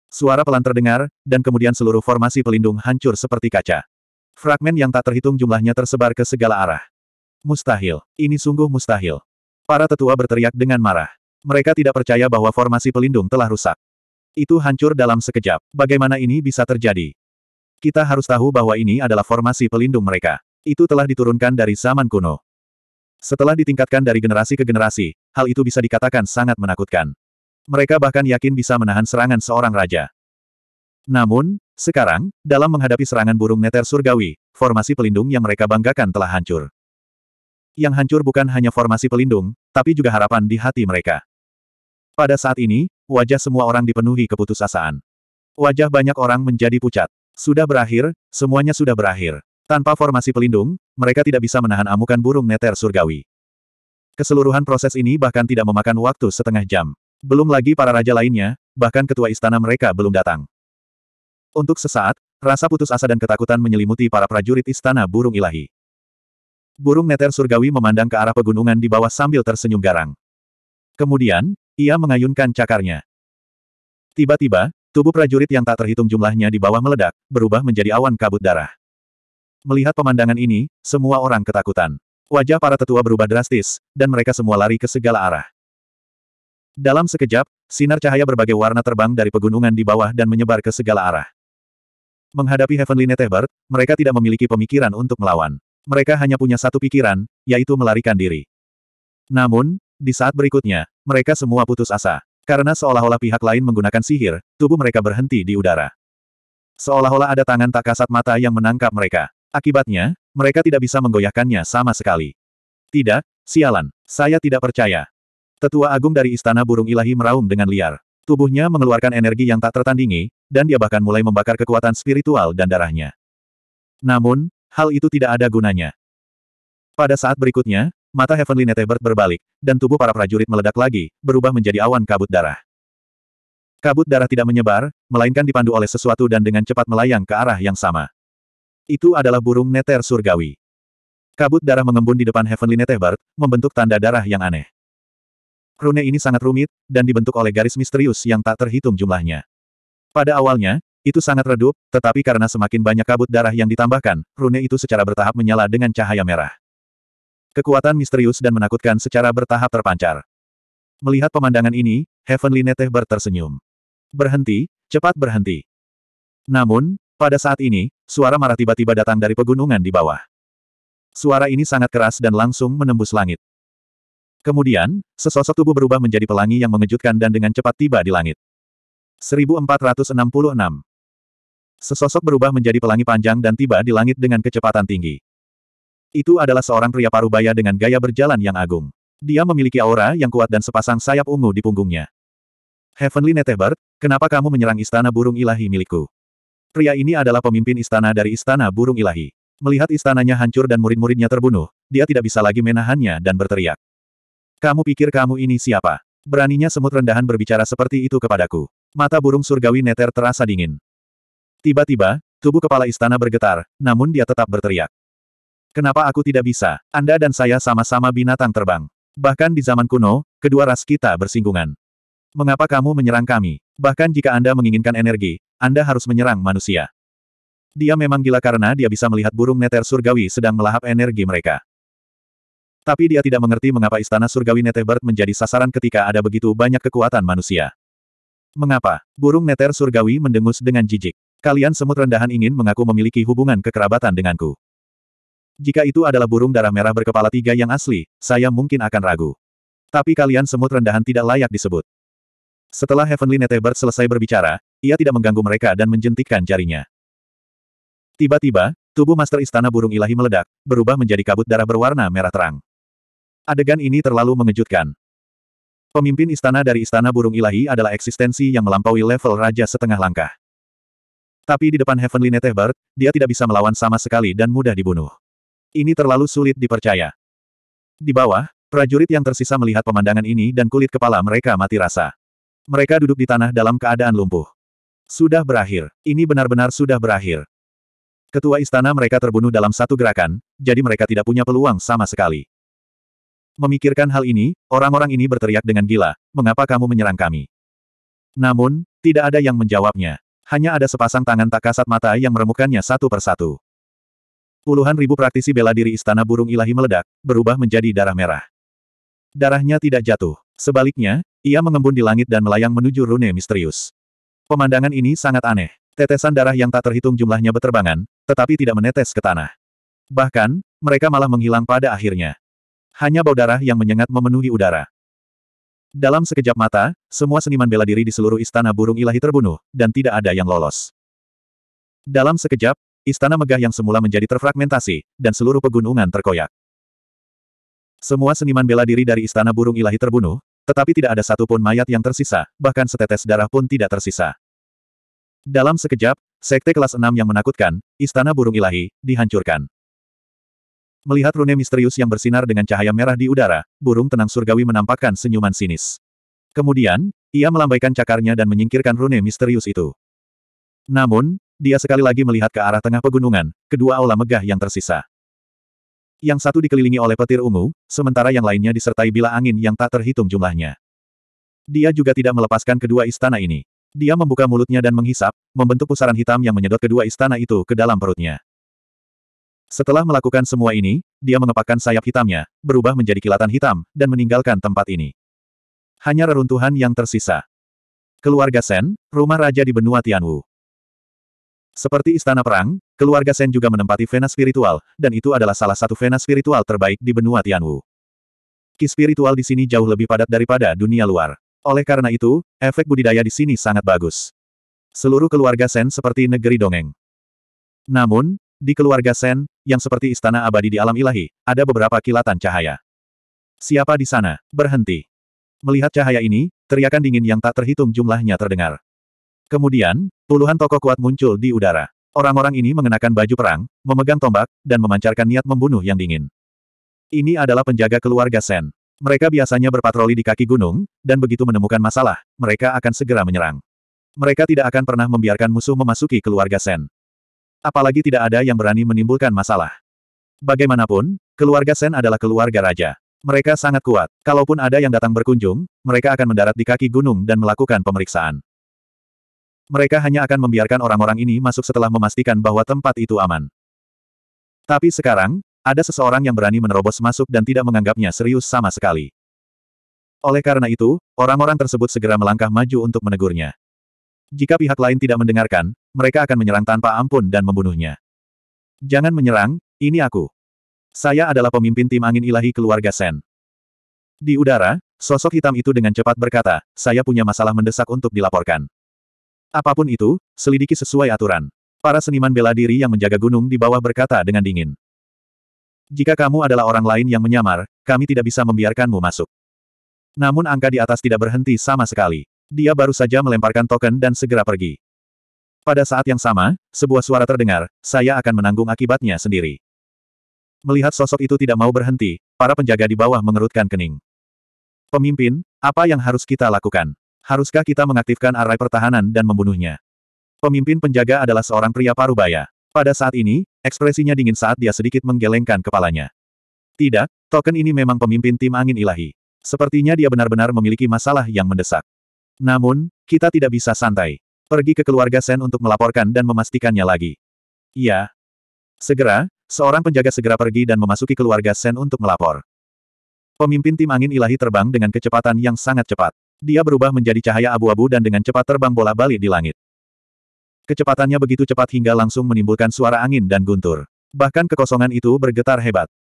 Suara pelan terdengar, dan kemudian seluruh formasi pelindung hancur seperti kaca. Fragmen yang tak terhitung jumlahnya tersebar ke segala arah. Mustahil. Ini sungguh mustahil. Para tetua berteriak dengan marah. Mereka tidak percaya bahwa formasi pelindung telah rusak. Itu hancur dalam sekejap. Bagaimana ini bisa terjadi? Kita harus tahu bahwa ini adalah formasi pelindung mereka. Itu telah diturunkan dari zaman kuno. Setelah ditingkatkan dari generasi ke generasi, hal itu bisa dikatakan sangat menakutkan. Mereka bahkan yakin bisa menahan serangan seorang raja. Namun, sekarang, dalam menghadapi serangan burung neter surgawi, formasi pelindung yang mereka banggakan telah hancur. Yang hancur bukan hanya formasi pelindung, tapi juga harapan di hati mereka. Pada saat ini, wajah semua orang dipenuhi keputusasaan. Wajah banyak orang menjadi pucat. Sudah berakhir, semuanya sudah berakhir. Tanpa formasi pelindung, mereka tidak bisa menahan amukan burung neter surgawi. Keseluruhan proses ini bahkan tidak memakan waktu setengah jam. Belum lagi para raja lainnya, bahkan ketua istana mereka belum datang. Untuk sesaat, rasa putus asa dan ketakutan menyelimuti para prajurit istana burung ilahi. Burung neter surgawi memandang ke arah pegunungan di bawah sambil tersenyum garang. Kemudian, ia mengayunkan cakarnya. Tiba-tiba, tubuh prajurit yang tak terhitung jumlahnya di bawah meledak, berubah menjadi awan kabut darah. Melihat pemandangan ini, semua orang ketakutan. Wajah para tetua berubah drastis, dan mereka semua lari ke segala arah. Dalam sekejap, sinar cahaya berbagai warna terbang dari pegunungan di bawah dan menyebar ke segala arah. Menghadapi Heavenly Netebird, mereka tidak memiliki pemikiran untuk melawan. Mereka hanya punya satu pikiran, yaitu melarikan diri. Namun, di saat berikutnya, mereka semua putus asa. Karena seolah-olah pihak lain menggunakan sihir, tubuh mereka berhenti di udara. Seolah-olah ada tangan tak kasat mata yang menangkap mereka. Akibatnya, mereka tidak bisa menggoyahkannya sama sekali. Tidak, sialan. Saya tidak percaya. Tetua agung dari Istana Burung Ilahi meraung dengan liar. Tubuhnya mengeluarkan energi yang tak tertandingi, dan dia bahkan mulai membakar kekuatan spiritual dan darahnya. Namun, hal itu tidak ada gunanya. Pada saat berikutnya, Mata Heavenly Netebert berbalik, dan tubuh para prajurit meledak lagi, berubah menjadi awan kabut darah. Kabut darah tidak menyebar, melainkan dipandu oleh sesuatu dan dengan cepat melayang ke arah yang sama. Itu adalah burung neter surgawi. Kabut darah mengembun di depan Heavenly Netebert, membentuk tanda darah yang aneh. Rune ini sangat rumit, dan dibentuk oleh garis misterius yang tak terhitung jumlahnya. Pada awalnya, itu sangat redup, tetapi karena semakin banyak kabut darah yang ditambahkan, rune itu secara bertahap menyala dengan cahaya merah. Kekuatan misterius dan menakutkan secara bertahap terpancar. Melihat pemandangan ini, Heavenly Neteh bertersenyum. Berhenti, cepat berhenti. Namun, pada saat ini, suara marah tiba-tiba datang dari pegunungan di bawah. Suara ini sangat keras dan langsung menembus langit. Kemudian, sesosok tubuh berubah menjadi pelangi yang mengejutkan dan dengan cepat tiba di langit. 1466 Sesosok berubah menjadi pelangi panjang dan tiba di langit dengan kecepatan tinggi. Itu adalah seorang pria parubaya dengan gaya berjalan yang agung. Dia memiliki aura yang kuat dan sepasang sayap ungu di punggungnya. Heavenly Netebert, kenapa kamu menyerang istana burung ilahi milikku? Pria ini adalah pemimpin istana dari istana burung ilahi. Melihat istananya hancur dan murid-muridnya terbunuh, dia tidak bisa lagi menahannya dan berteriak. Kamu pikir kamu ini siapa? Beraninya semut rendahan berbicara seperti itu kepadaku. Mata burung surgawi neter terasa dingin. Tiba-tiba, tubuh kepala istana bergetar, namun dia tetap berteriak. Kenapa aku tidak bisa? Anda dan saya sama-sama binatang terbang. Bahkan di zaman kuno, kedua ras kita bersinggungan. Mengapa kamu menyerang kami? Bahkan jika Anda menginginkan energi, Anda harus menyerang manusia. Dia memang gila karena dia bisa melihat burung neter surgawi sedang melahap energi mereka. Tapi dia tidak mengerti mengapa istana surgawi Netebert menjadi sasaran ketika ada begitu banyak kekuatan manusia. Mengapa? Burung neter surgawi mendengus dengan jijik. Kalian semut rendahan ingin mengaku memiliki hubungan kekerabatan denganku. Jika itu adalah burung darah merah berkepala tiga yang asli, saya mungkin akan ragu. Tapi kalian semut rendahan tidak layak disebut. Setelah Heavenly Netebert selesai berbicara, ia tidak mengganggu mereka dan menjentikkan jarinya. Tiba-tiba, tubuh Master Istana Burung Ilahi meledak, berubah menjadi kabut darah berwarna merah terang. Adegan ini terlalu mengejutkan. Pemimpin istana dari Istana Burung Ilahi adalah eksistensi yang melampaui level raja setengah langkah. Tapi di depan Heavenly Netebert, dia tidak bisa melawan sama sekali dan mudah dibunuh. Ini terlalu sulit dipercaya. Di bawah, prajurit yang tersisa melihat pemandangan ini dan kulit kepala mereka mati rasa. Mereka duduk di tanah dalam keadaan lumpuh. Sudah berakhir. Ini benar-benar sudah berakhir. Ketua istana mereka terbunuh dalam satu gerakan, jadi mereka tidak punya peluang sama sekali. Memikirkan hal ini, orang-orang ini berteriak dengan gila, mengapa kamu menyerang kami? Namun, tidak ada yang menjawabnya. Hanya ada sepasang tangan tak kasat mata yang meremukannya satu persatu. Puluhan ribu praktisi bela diri istana burung ilahi meledak, berubah menjadi darah merah. Darahnya tidak jatuh. Sebaliknya, ia mengembun di langit dan melayang menuju rune misterius. Pemandangan ini sangat aneh. Tetesan darah yang tak terhitung jumlahnya beterbangan, tetapi tidak menetes ke tanah. Bahkan, mereka malah menghilang pada akhirnya. Hanya bau darah yang menyengat memenuhi udara. Dalam sekejap mata, semua seniman bela diri di seluruh istana burung ilahi terbunuh, dan tidak ada yang lolos. Dalam sekejap, Istana megah yang semula menjadi terfragmentasi, dan seluruh pegunungan terkoyak. Semua seniman bela diri dari Istana Burung Ilahi terbunuh, tetapi tidak ada satupun mayat yang tersisa, bahkan setetes darah pun tidak tersisa. Dalam sekejap, sekte kelas 6 yang menakutkan, Istana Burung Ilahi, dihancurkan. Melihat rune misterius yang bersinar dengan cahaya merah di udara, burung tenang surgawi menampakkan senyuman sinis. Kemudian, ia melambaikan cakarnya dan menyingkirkan rune misterius itu. Namun, dia sekali lagi melihat ke arah tengah pegunungan, kedua aula megah yang tersisa. Yang satu dikelilingi oleh petir ungu, sementara yang lainnya disertai bila angin yang tak terhitung jumlahnya. Dia juga tidak melepaskan kedua istana ini. Dia membuka mulutnya dan menghisap, membentuk pusaran hitam yang menyedot kedua istana itu ke dalam perutnya. Setelah melakukan semua ini, dia mengepakkan sayap hitamnya, berubah menjadi kilatan hitam, dan meninggalkan tempat ini. Hanya reruntuhan yang tersisa. Keluarga Sen, rumah raja di benua Tianwu. Seperti istana perang, keluarga Sen juga menempati vena spiritual, dan itu adalah salah satu vena spiritual terbaik di benua Tianwu. Ki spiritual di sini jauh lebih padat daripada dunia luar. Oleh karena itu, efek budidaya di sini sangat bagus. Seluruh keluarga Sen seperti negeri dongeng. Namun, di keluarga Sen, yang seperti istana abadi di alam ilahi, ada beberapa kilatan cahaya. Siapa di sana? Berhenti. Melihat cahaya ini, teriakan dingin yang tak terhitung jumlahnya terdengar. Kemudian, puluhan tokoh kuat muncul di udara. Orang-orang ini mengenakan baju perang, memegang tombak, dan memancarkan niat membunuh yang dingin. Ini adalah penjaga keluarga Sen. Mereka biasanya berpatroli di kaki gunung, dan begitu menemukan masalah, mereka akan segera menyerang. Mereka tidak akan pernah membiarkan musuh memasuki keluarga Sen. Apalagi tidak ada yang berani menimbulkan masalah. Bagaimanapun, keluarga Sen adalah keluarga raja. Mereka sangat kuat. Kalaupun ada yang datang berkunjung, mereka akan mendarat di kaki gunung dan melakukan pemeriksaan mereka hanya akan membiarkan orang-orang ini masuk setelah memastikan bahwa tempat itu aman. Tapi sekarang, ada seseorang yang berani menerobos masuk dan tidak menganggapnya serius sama sekali. Oleh karena itu, orang-orang tersebut segera melangkah maju untuk menegurnya. Jika pihak lain tidak mendengarkan, mereka akan menyerang tanpa ampun dan membunuhnya. Jangan menyerang, ini aku. Saya adalah pemimpin tim angin ilahi keluarga Sen. Di udara, sosok hitam itu dengan cepat berkata, saya punya masalah mendesak untuk dilaporkan. Apapun itu, selidiki sesuai aturan. Para seniman bela diri yang menjaga gunung di bawah berkata dengan dingin. Jika kamu adalah orang lain yang menyamar, kami tidak bisa membiarkanmu masuk. Namun angka di atas tidak berhenti sama sekali. Dia baru saja melemparkan token dan segera pergi. Pada saat yang sama, sebuah suara terdengar, saya akan menanggung akibatnya sendiri. Melihat sosok itu tidak mau berhenti, para penjaga di bawah mengerutkan kening. Pemimpin, apa yang harus kita lakukan? Haruskah kita mengaktifkan array pertahanan dan membunuhnya? Pemimpin penjaga adalah seorang pria parubaya. Pada saat ini, ekspresinya dingin saat dia sedikit menggelengkan kepalanya. Tidak, token ini memang pemimpin tim angin ilahi. Sepertinya dia benar-benar memiliki masalah yang mendesak. Namun, kita tidak bisa santai. Pergi ke keluarga Sen untuk melaporkan dan memastikannya lagi. Iya. Segera, seorang penjaga segera pergi dan memasuki keluarga Sen untuk melapor. Pemimpin tim angin ilahi terbang dengan kecepatan yang sangat cepat. Dia berubah menjadi cahaya abu-abu dan dengan cepat terbang bola balik di langit. Kecepatannya begitu cepat hingga langsung menimbulkan suara angin dan guntur. Bahkan kekosongan itu bergetar hebat.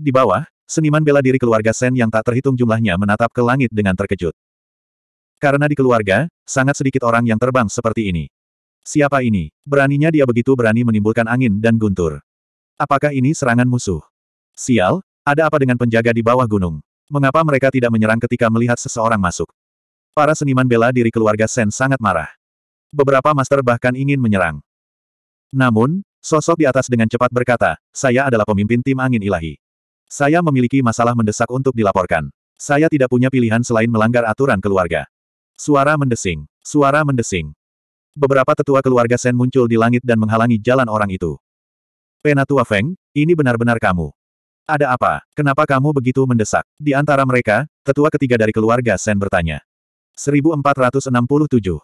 Di bawah, seniman bela diri keluarga Sen yang tak terhitung jumlahnya menatap ke langit dengan terkejut. Karena di keluarga, sangat sedikit orang yang terbang seperti ini. Siapa ini? Beraninya dia begitu berani menimbulkan angin dan guntur. Apakah ini serangan musuh? Sial, ada apa dengan penjaga di bawah gunung? Mengapa mereka tidak menyerang ketika melihat seseorang masuk? Para seniman bela diri keluarga Sen sangat marah. Beberapa master bahkan ingin menyerang. Namun, sosok di atas dengan cepat berkata, saya adalah pemimpin tim angin ilahi. Saya memiliki masalah mendesak untuk dilaporkan. Saya tidak punya pilihan selain melanggar aturan keluarga. Suara mendesing. Suara mendesing. Beberapa tetua keluarga Sen muncul di langit dan menghalangi jalan orang itu. Penatua Feng, ini benar-benar kamu. Ada apa? Kenapa kamu begitu mendesak? Di antara mereka, tetua ketiga dari keluarga Sen bertanya. 1467.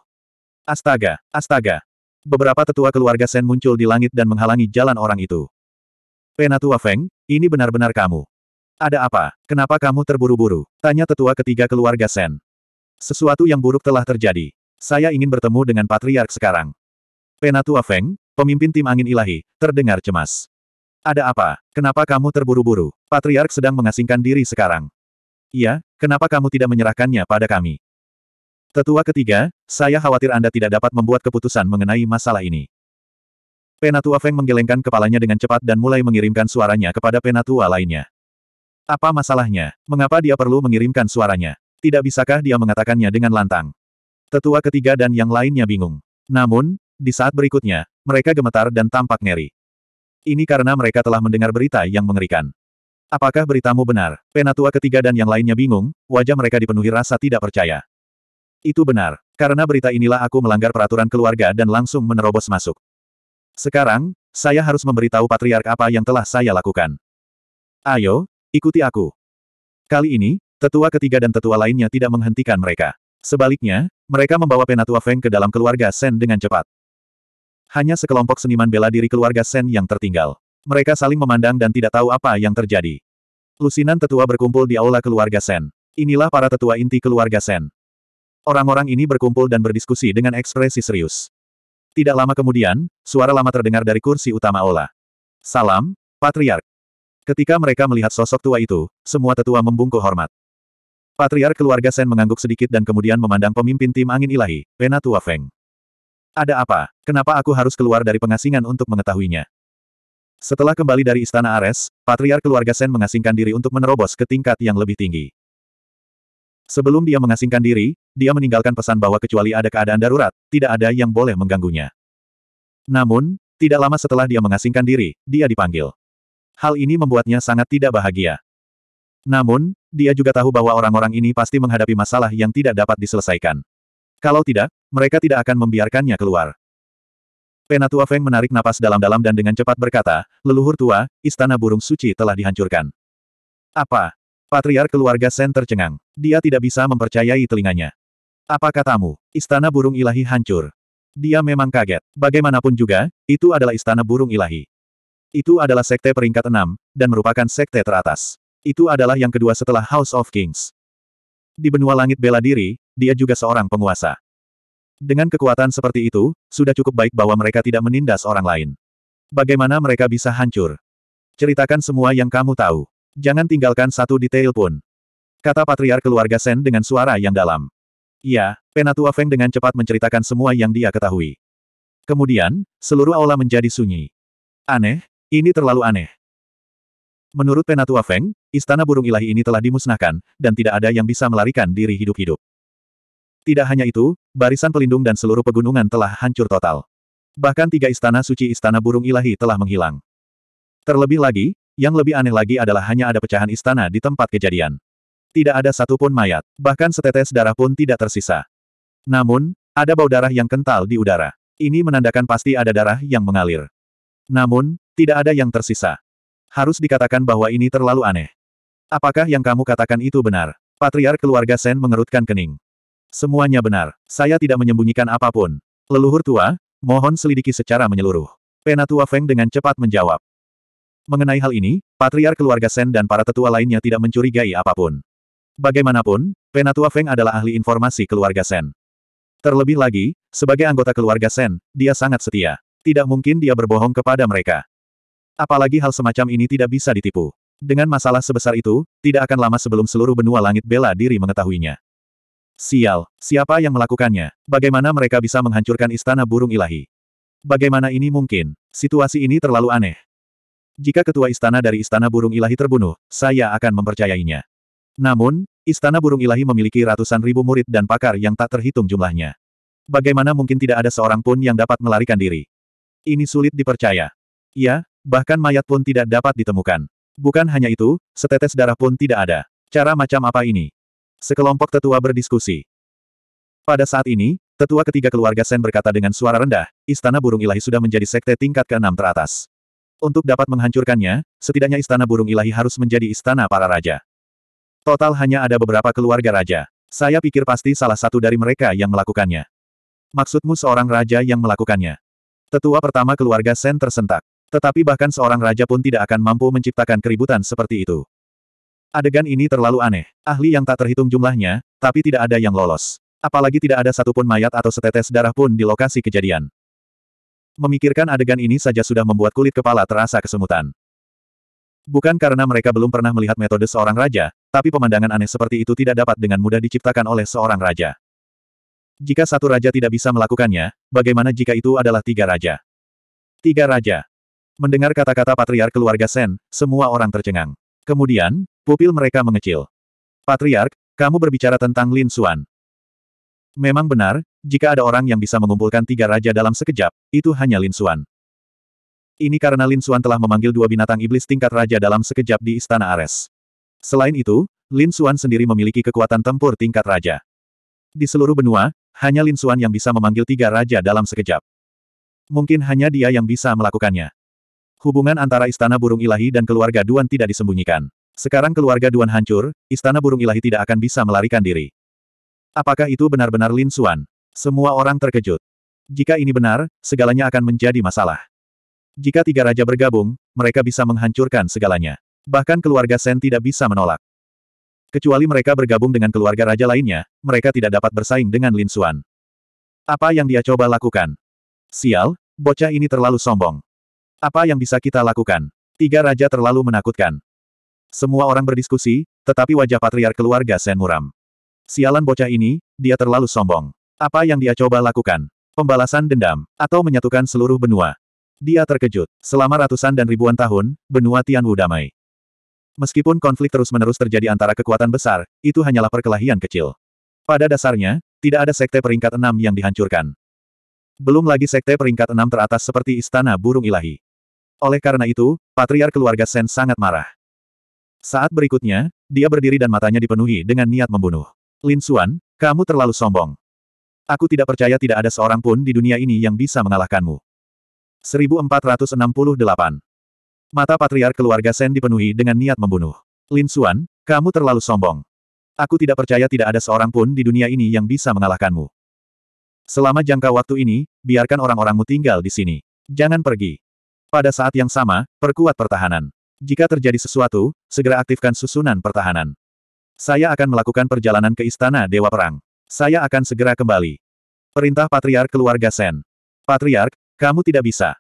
Astaga, astaga. Beberapa tetua keluarga Sen muncul di langit dan menghalangi jalan orang itu. Penatua Feng, ini benar-benar kamu. Ada apa? Kenapa kamu terburu-buru? Tanya tetua ketiga keluarga Sen. Sesuatu yang buruk telah terjadi. Saya ingin bertemu dengan Patriark sekarang. Penatua Feng, pemimpin tim angin ilahi, terdengar cemas. Ada apa? Kenapa kamu terburu-buru? Patriark sedang mengasingkan diri sekarang. Iya, kenapa kamu tidak menyerahkannya pada kami? Tetua ketiga, saya khawatir Anda tidak dapat membuat keputusan mengenai masalah ini. Penatua Feng menggelengkan kepalanya dengan cepat dan mulai mengirimkan suaranya kepada penatua lainnya. Apa masalahnya? Mengapa dia perlu mengirimkan suaranya? Tidak bisakah dia mengatakannya dengan lantang? Tetua ketiga dan yang lainnya bingung. Namun, di saat berikutnya, mereka gemetar dan tampak ngeri. Ini karena mereka telah mendengar berita yang mengerikan. Apakah beritamu benar? Penatua ketiga dan yang lainnya bingung, wajah mereka dipenuhi rasa tidak percaya. Itu benar. Karena berita inilah aku melanggar peraturan keluarga dan langsung menerobos masuk. Sekarang, saya harus memberitahu patriark apa yang telah saya lakukan. Ayo, ikuti aku. Kali ini, tetua ketiga dan tetua lainnya tidak menghentikan mereka. Sebaliknya, mereka membawa penatua Feng ke dalam keluarga Sen dengan cepat. Hanya sekelompok seniman bela diri keluarga Sen yang tertinggal. Mereka saling memandang dan tidak tahu apa yang terjadi. Lusinan tetua berkumpul di aula keluarga Sen. Inilah para tetua inti keluarga Sen. Orang-orang ini berkumpul dan berdiskusi dengan ekspresi serius. Tidak lama kemudian, suara lama terdengar dari kursi utama aula. Salam, Patriark. Ketika mereka melihat sosok tua itu, semua tetua membungkuk hormat. Patriark keluarga Sen mengangguk sedikit dan kemudian memandang pemimpin tim angin ilahi, Penatua Feng. Ada apa? Kenapa aku harus keluar dari pengasingan untuk mengetahuinya? Setelah kembali dari Istana Ares, Patriar keluarga Sen mengasingkan diri untuk menerobos ke tingkat yang lebih tinggi. Sebelum dia mengasingkan diri, dia meninggalkan pesan bahwa kecuali ada keadaan darurat, tidak ada yang boleh mengganggunya. Namun, tidak lama setelah dia mengasingkan diri, dia dipanggil. Hal ini membuatnya sangat tidak bahagia. Namun, dia juga tahu bahwa orang-orang ini pasti menghadapi masalah yang tidak dapat diselesaikan. Kalau tidak, mereka tidak akan membiarkannya keluar. Penatua Feng menarik napas dalam-dalam dan dengan cepat berkata, leluhur tua, istana burung suci telah dihancurkan. Apa? Patriar keluarga Sen tercengang. Dia tidak bisa mempercayai telinganya. Apa katamu? Istana burung ilahi hancur. Dia memang kaget. Bagaimanapun juga, itu adalah istana burung ilahi. Itu adalah sekte peringkat enam, dan merupakan sekte teratas. Itu adalah yang kedua setelah House of Kings. Di benua langit bela diri, dia juga seorang penguasa. Dengan kekuatan seperti itu, sudah cukup baik bahwa mereka tidak menindas orang lain. Bagaimana mereka bisa hancur? Ceritakan semua yang kamu tahu. Jangan tinggalkan satu detail pun. Kata patriar keluarga Sen dengan suara yang dalam. Ya, Penatua Feng dengan cepat menceritakan semua yang dia ketahui. Kemudian, seluruh aula menjadi sunyi. Aneh, ini terlalu aneh. Menurut Penatua Feng, istana burung ilahi ini telah dimusnahkan, dan tidak ada yang bisa melarikan diri hidup-hidup. Tidak hanya itu, barisan pelindung dan seluruh pegunungan telah hancur total. Bahkan tiga istana suci istana burung ilahi telah menghilang. Terlebih lagi, yang lebih aneh lagi adalah hanya ada pecahan istana di tempat kejadian. Tidak ada satupun mayat, bahkan setetes darah pun tidak tersisa. Namun, ada bau darah yang kental di udara. Ini menandakan pasti ada darah yang mengalir. Namun, tidak ada yang tersisa. Harus dikatakan bahwa ini terlalu aneh. Apakah yang kamu katakan itu benar? Patriar keluarga Sen mengerutkan kening. Semuanya benar. Saya tidak menyembunyikan apapun. Leluhur tua, mohon selidiki secara menyeluruh. Penatua Feng dengan cepat menjawab. Mengenai hal ini, patriar keluarga Sen dan para tetua lainnya tidak mencurigai apapun. Bagaimanapun, Penatua Feng adalah ahli informasi keluarga Sen. Terlebih lagi, sebagai anggota keluarga Sen, dia sangat setia. Tidak mungkin dia berbohong kepada mereka. Apalagi hal semacam ini tidak bisa ditipu. Dengan masalah sebesar itu, tidak akan lama sebelum seluruh benua langit bela diri mengetahuinya. Sial, siapa yang melakukannya? Bagaimana mereka bisa menghancurkan istana burung ilahi? Bagaimana ini mungkin? Situasi ini terlalu aneh. Jika ketua istana dari istana burung ilahi terbunuh, saya akan mempercayainya. Namun, istana burung ilahi memiliki ratusan ribu murid dan pakar yang tak terhitung jumlahnya. Bagaimana mungkin tidak ada seorang pun yang dapat melarikan diri? Ini sulit dipercaya. Ya, bahkan mayat pun tidak dapat ditemukan. Bukan hanya itu, setetes darah pun tidak ada. Cara macam apa ini? Sekelompok tetua berdiskusi. Pada saat ini, tetua ketiga keluarga Sen berkata dengan suara rendah, Istana Burung Ilahi sudah menjadi sekte tingkat ke-6 teratas. Untuk dapat menghancurkannya, setidaknya Istana Burung Ilahi harus menjadi istana para raja. Total hanya ada beberapa keluarga raja. Saya pikir pasti salah satu dari mereka yang melakukannya. Maksudmu seorang raja yang melakukannya? Tetua pertama keluarga Sen tersentak. Tetapi bahkan seorang raja pun tidak akan mampu menciptakan keributan seperti itu. Adegan ini terlalu aneh. Ahli yang tak terhitung jumlahnya, tapi tidak ada yang lolos. Apalagi tidak ada satupun mayat atau setetes darah pun di lokasi kejadian. Memikirkan adegan ini saja sudah membuat kulit kepala terasa kesemutan. Bukan karena mereka belum pernah melihat metode seorang raja, tapi pemandangan aneh seperti itu tidak dapat dengan mudah diciptakan oleh seorang raja. Jika satu raja tidak bisa melakukannya, bagaimana jika itu adalah tiga raja? Tiga raja. Mendengar kata-kata patriar keluarga Sen, semua orang tercengang. Kemudian, Pupil mereka mengecil. Patriark, kamu berbicara tentang Lin Xuan. Memang benar, jika ada orang yang bisa mengumpulkan tiga raja dalam sekejap, itu hanya Lin Xuan. Ini karena Lin Xuan telah memanggil dua binatang iblis tingkat raja dalam sekejap di Istana Ares. Selain itu, Lin Xuan sendiri memiliki kekuatan tempur tingkat raja. Di seluruh benua, hanya Lin Xuan yang bisa memanggil tiga raja dalam sekejap. Mungkin hanya dia yang bisa melakukannya. Hubungan antara Istana Burung Ilahi dan keluarga Duan tidak disembunyikan. Sekarang keluarga Duan hancur, istana burung ilahi tidak akan bisa melarikan diri. Apakah itu benar-benar Lin Xuan? Semua orang terkejut. Jika ini benar, segalanya akan menjadi masalah. Jika tiga raja bergabung, mereka bisa menghancurkan segalanya. Bahkan keluarga Sen tidak bisa menolak. Kecuali mereka bergabung dengan keluarga raja lainnya, mereka tidak dapat bersaing dengan Lin Xuan. Apa yang dia coba lakukan? Sial, bocah ini terlalu sombong. Apa yang bisa kita lakukan? Tiga raja terlalu menakutkan. Semua orang berdiskusi, tetapi wajah patriar keluarga Sen muram. Sialan bocah ini, dia terlalu sombong. Apa yang dia coba lakukan? Pembalasan dendam, atau menyatukan seluruh benua. Dia terkejut. Selama ratusan dan ribuan tahun, benua Tianwu damai. Meskipun konflik terus-menerus terjadi antara kekuatan besar, itu hanyalah perkelahian kecil. Pada dasarnya, tidak ada sekte peringkat enam yang dihancurkan. Belum lagi sekte peringkat enam teratas seperti Istana Burung Ilahi. Oleh karena itu, patriar keluarga Sen sangat marah. Saat berikutnya, dia berdiri dan matanya dipenuhi dengan niat membunuh. Lin Xuan, kamu terlalu sombong. Aku tidak percaya tidak ada seorang pun di dunia ini yang bisa mengalahkanmu. 1468 Mata patriark keluarga Sen dipenuhi dengan niat membunuh. Lin Xuan, kamu terlalu sombong. Aku tidak percaya tidak ada seorang pun di dunia ini yang bisa mengalahkanmu. Selama jangka waktu ini, biarkan orang-orangmu tinggal di sini. Jangan pergi. Pada saat yang sama, perkuat pertahanan. Jika terjadi sesuatu, segera aktifkan susunan pertahanan. Saya akan melakukan perjalanan ke Istana Dewa Perang. Saya akan segera kembali. Perintah Patriark keluarga Sen. Patriark, kamu tidak bisa.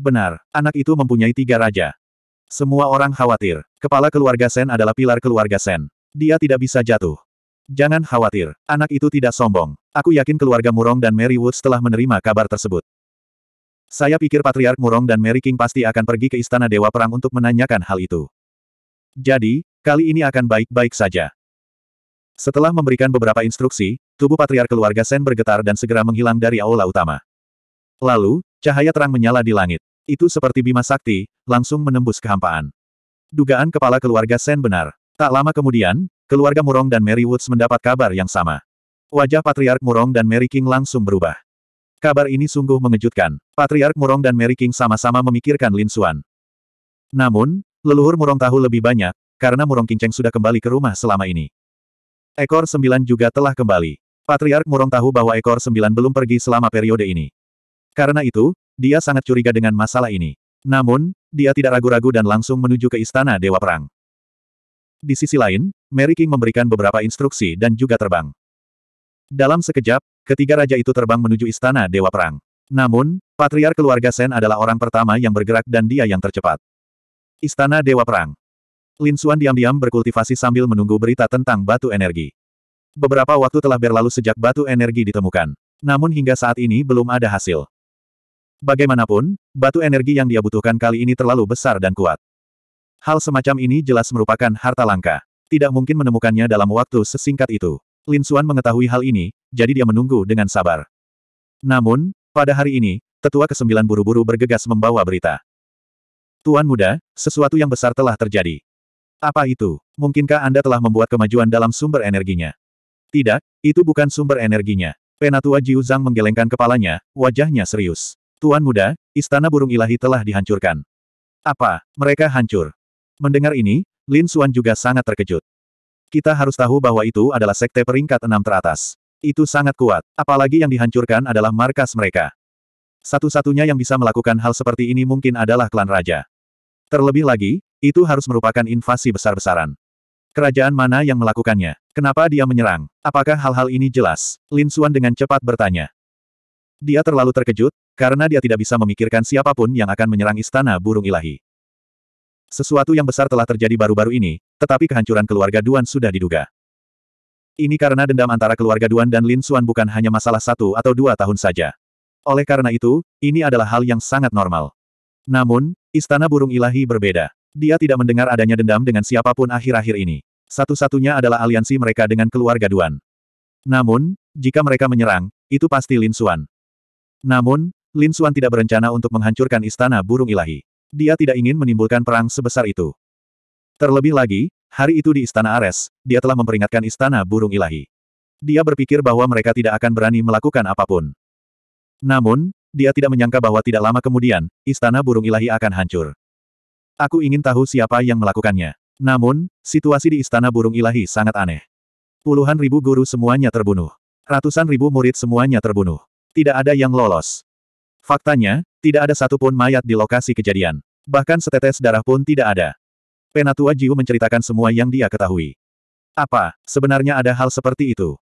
Benar, anak itu mempunyai tiga raja. Semua orang khawatir. Kepala keluarga Sen adalah pilar keluarga Sen. Dia tidak bisa jatuh. Jangan khawatir, anak itu tidak sombong. Aku yakin keluarga Murong dan Mary Woods telah menerima kabar tersebut. Saya pikir Patriark Murong dan Mary King pasti akan pergi ke Istana Dewa Perang untuk menanyakan hal itu. Jadi, kali ini akan baik-baik saja. Setelah memberikan beberapa instruksi, tubuh Patriark keluarga Sen bergetar dan segera menghilang dari aula utama. Lalu, cahaya terang menyala di langit. Itu seperti bima sakti, langsung menembus kehampaan. Dugaan kepala keluarga Sen benar. Tak lama kemudian, keluarga Murong dan Mary Woods mendapat kabar yang sama. Wajah Patriark Murong dan Mary King langsung berubah. Kabar ini sungguh mengejutkan. Patriark Murong dan Mary King sama-sama memikirkan Lin Xuan. Namun, leluhur Murong tahu lebih banyak, karena Murong Kinceng sudah kembali ke rumah selama ini. Ekor sembilan juga telah kembali. Patriark Murong tahu bahwa ekor sembilan belum pergi selama periode ini. Karena itu, dia sangat curiga dengan masalah ini. Namun, dia tidak ragu-ragu dan langsung menuju ke Istana Dewa Perang. Di sisi lain, Mary King memberikan beberapa instruksi dan juga terbang. Dalam sekejap, Ketiga raja itu terbang menuju istana Dewa Perang. Namun, patriar keluarga Sen adalah orang pertama yang bergerak dan dia yang tercepat. Istana Dewa Perang. Lin Xuan diam-diam berkultivasi sambil menunggu berita tentang batu energi. Beberapa waktu telah berlalu sejak batu energi ditemukan. Namun hingga saat ini belum ada hasil. Bagaimanapun, batu energi yang dia butuhkan kali ini terlalu besar dan kuat. Hal semacam ini jelas merupakan harta langka. Tidak mungkin menemukannya dalam waktu sesingkat itu. Lin Xuan mengetahui hal ini, jadi dia menunggu dengan sabar. Namun, pada hari ini, tetua kesembilan buru-buru bergegas membawa berita. Tuan muda, sesuatu yang besar telah terjadi. Apa itu? Mungkinkah Anda telah membuat kemajuan dalam sumber energinya? Tidak, itu bukan sumber energinya. Penatua Jiu Zhang menggelengkan kepalanya, wajahnya serius. Tuan muda, istana burung ilahi telah dihancurkan. Apa? Mereka hancur. Mendengar ini, Lin Xuan juga sangat terkejut. Kita harus tahu bahwa itu adalah sekte peringkat enam teratas. Itu sangat kuat. Apalagi yang dihancurkan adalah markas mereka. Satu-satunya yang bisa melakukan hal seperti ini mungkin adalah klan raja. Terlebih lagi, itu harus merupakan invasi besar-besaran. Kerajaan mana yang melakukannya? Kenapa dia menyerang? Apakah hal-hal ini jelas? Lin Xuan dengan cepat bertanya. Dia terlalu terkejut, karena dia tidak bisa memikirkan siapapun yang akan menyerang istana burung ilahi. Sesuatu yang besar telah terjadi baru-baru ini, tetapi kehancuran keluarga Duan sudah diduga. Ini karena dendam antara keluarga Duan dan Lin Xuan bukan hanya masalah satu atau dua tahun saja. Oleh karena itu, ini adalah hal yang sangat normal. Namun, Istana Burung Ilahi berbeda. Dia tidak mendengar adanya dendam dengan siapapun akhir-akhir ini. Satu-satunya adalah aliansi mereka dengan keluarga Duan. Namun, jika mereka menyerang, itu pasti Lin Xuan. Namun, Lin Xuan tidak berencana untuk menghancurkan Istana Burung Ilahi. Dia tidak ingin menimbulkan perang sebesar itu. Terlebih lagi, hari itu di Istana Ares, dia telah memperingatkan Istana Burung Ilahi. Dia berpikir bahwa mereka tidak akan berani melakukan apapun. Namun, dia tidak menyangka bahwa tidak lama kemudian, Istana Burung Ilahi akan hancur. Aku ingin tahu siapa yang melakukannya. Namun, situasi di Istana Burung Ilahi sangat aneh. Puluhan ribu guru semuanya terbunuh. Ratusan ribu murid semuanya terbunuh. Tidak ada yang lolos. Faktanya, tidak ada satupun mayat di lokasi kejadian. Bahkan setetes darah pun tidak ada. Penatua Jiu menceritakan semua yang dia ketahui. Apa, sebenarnya ada hal seperti itu?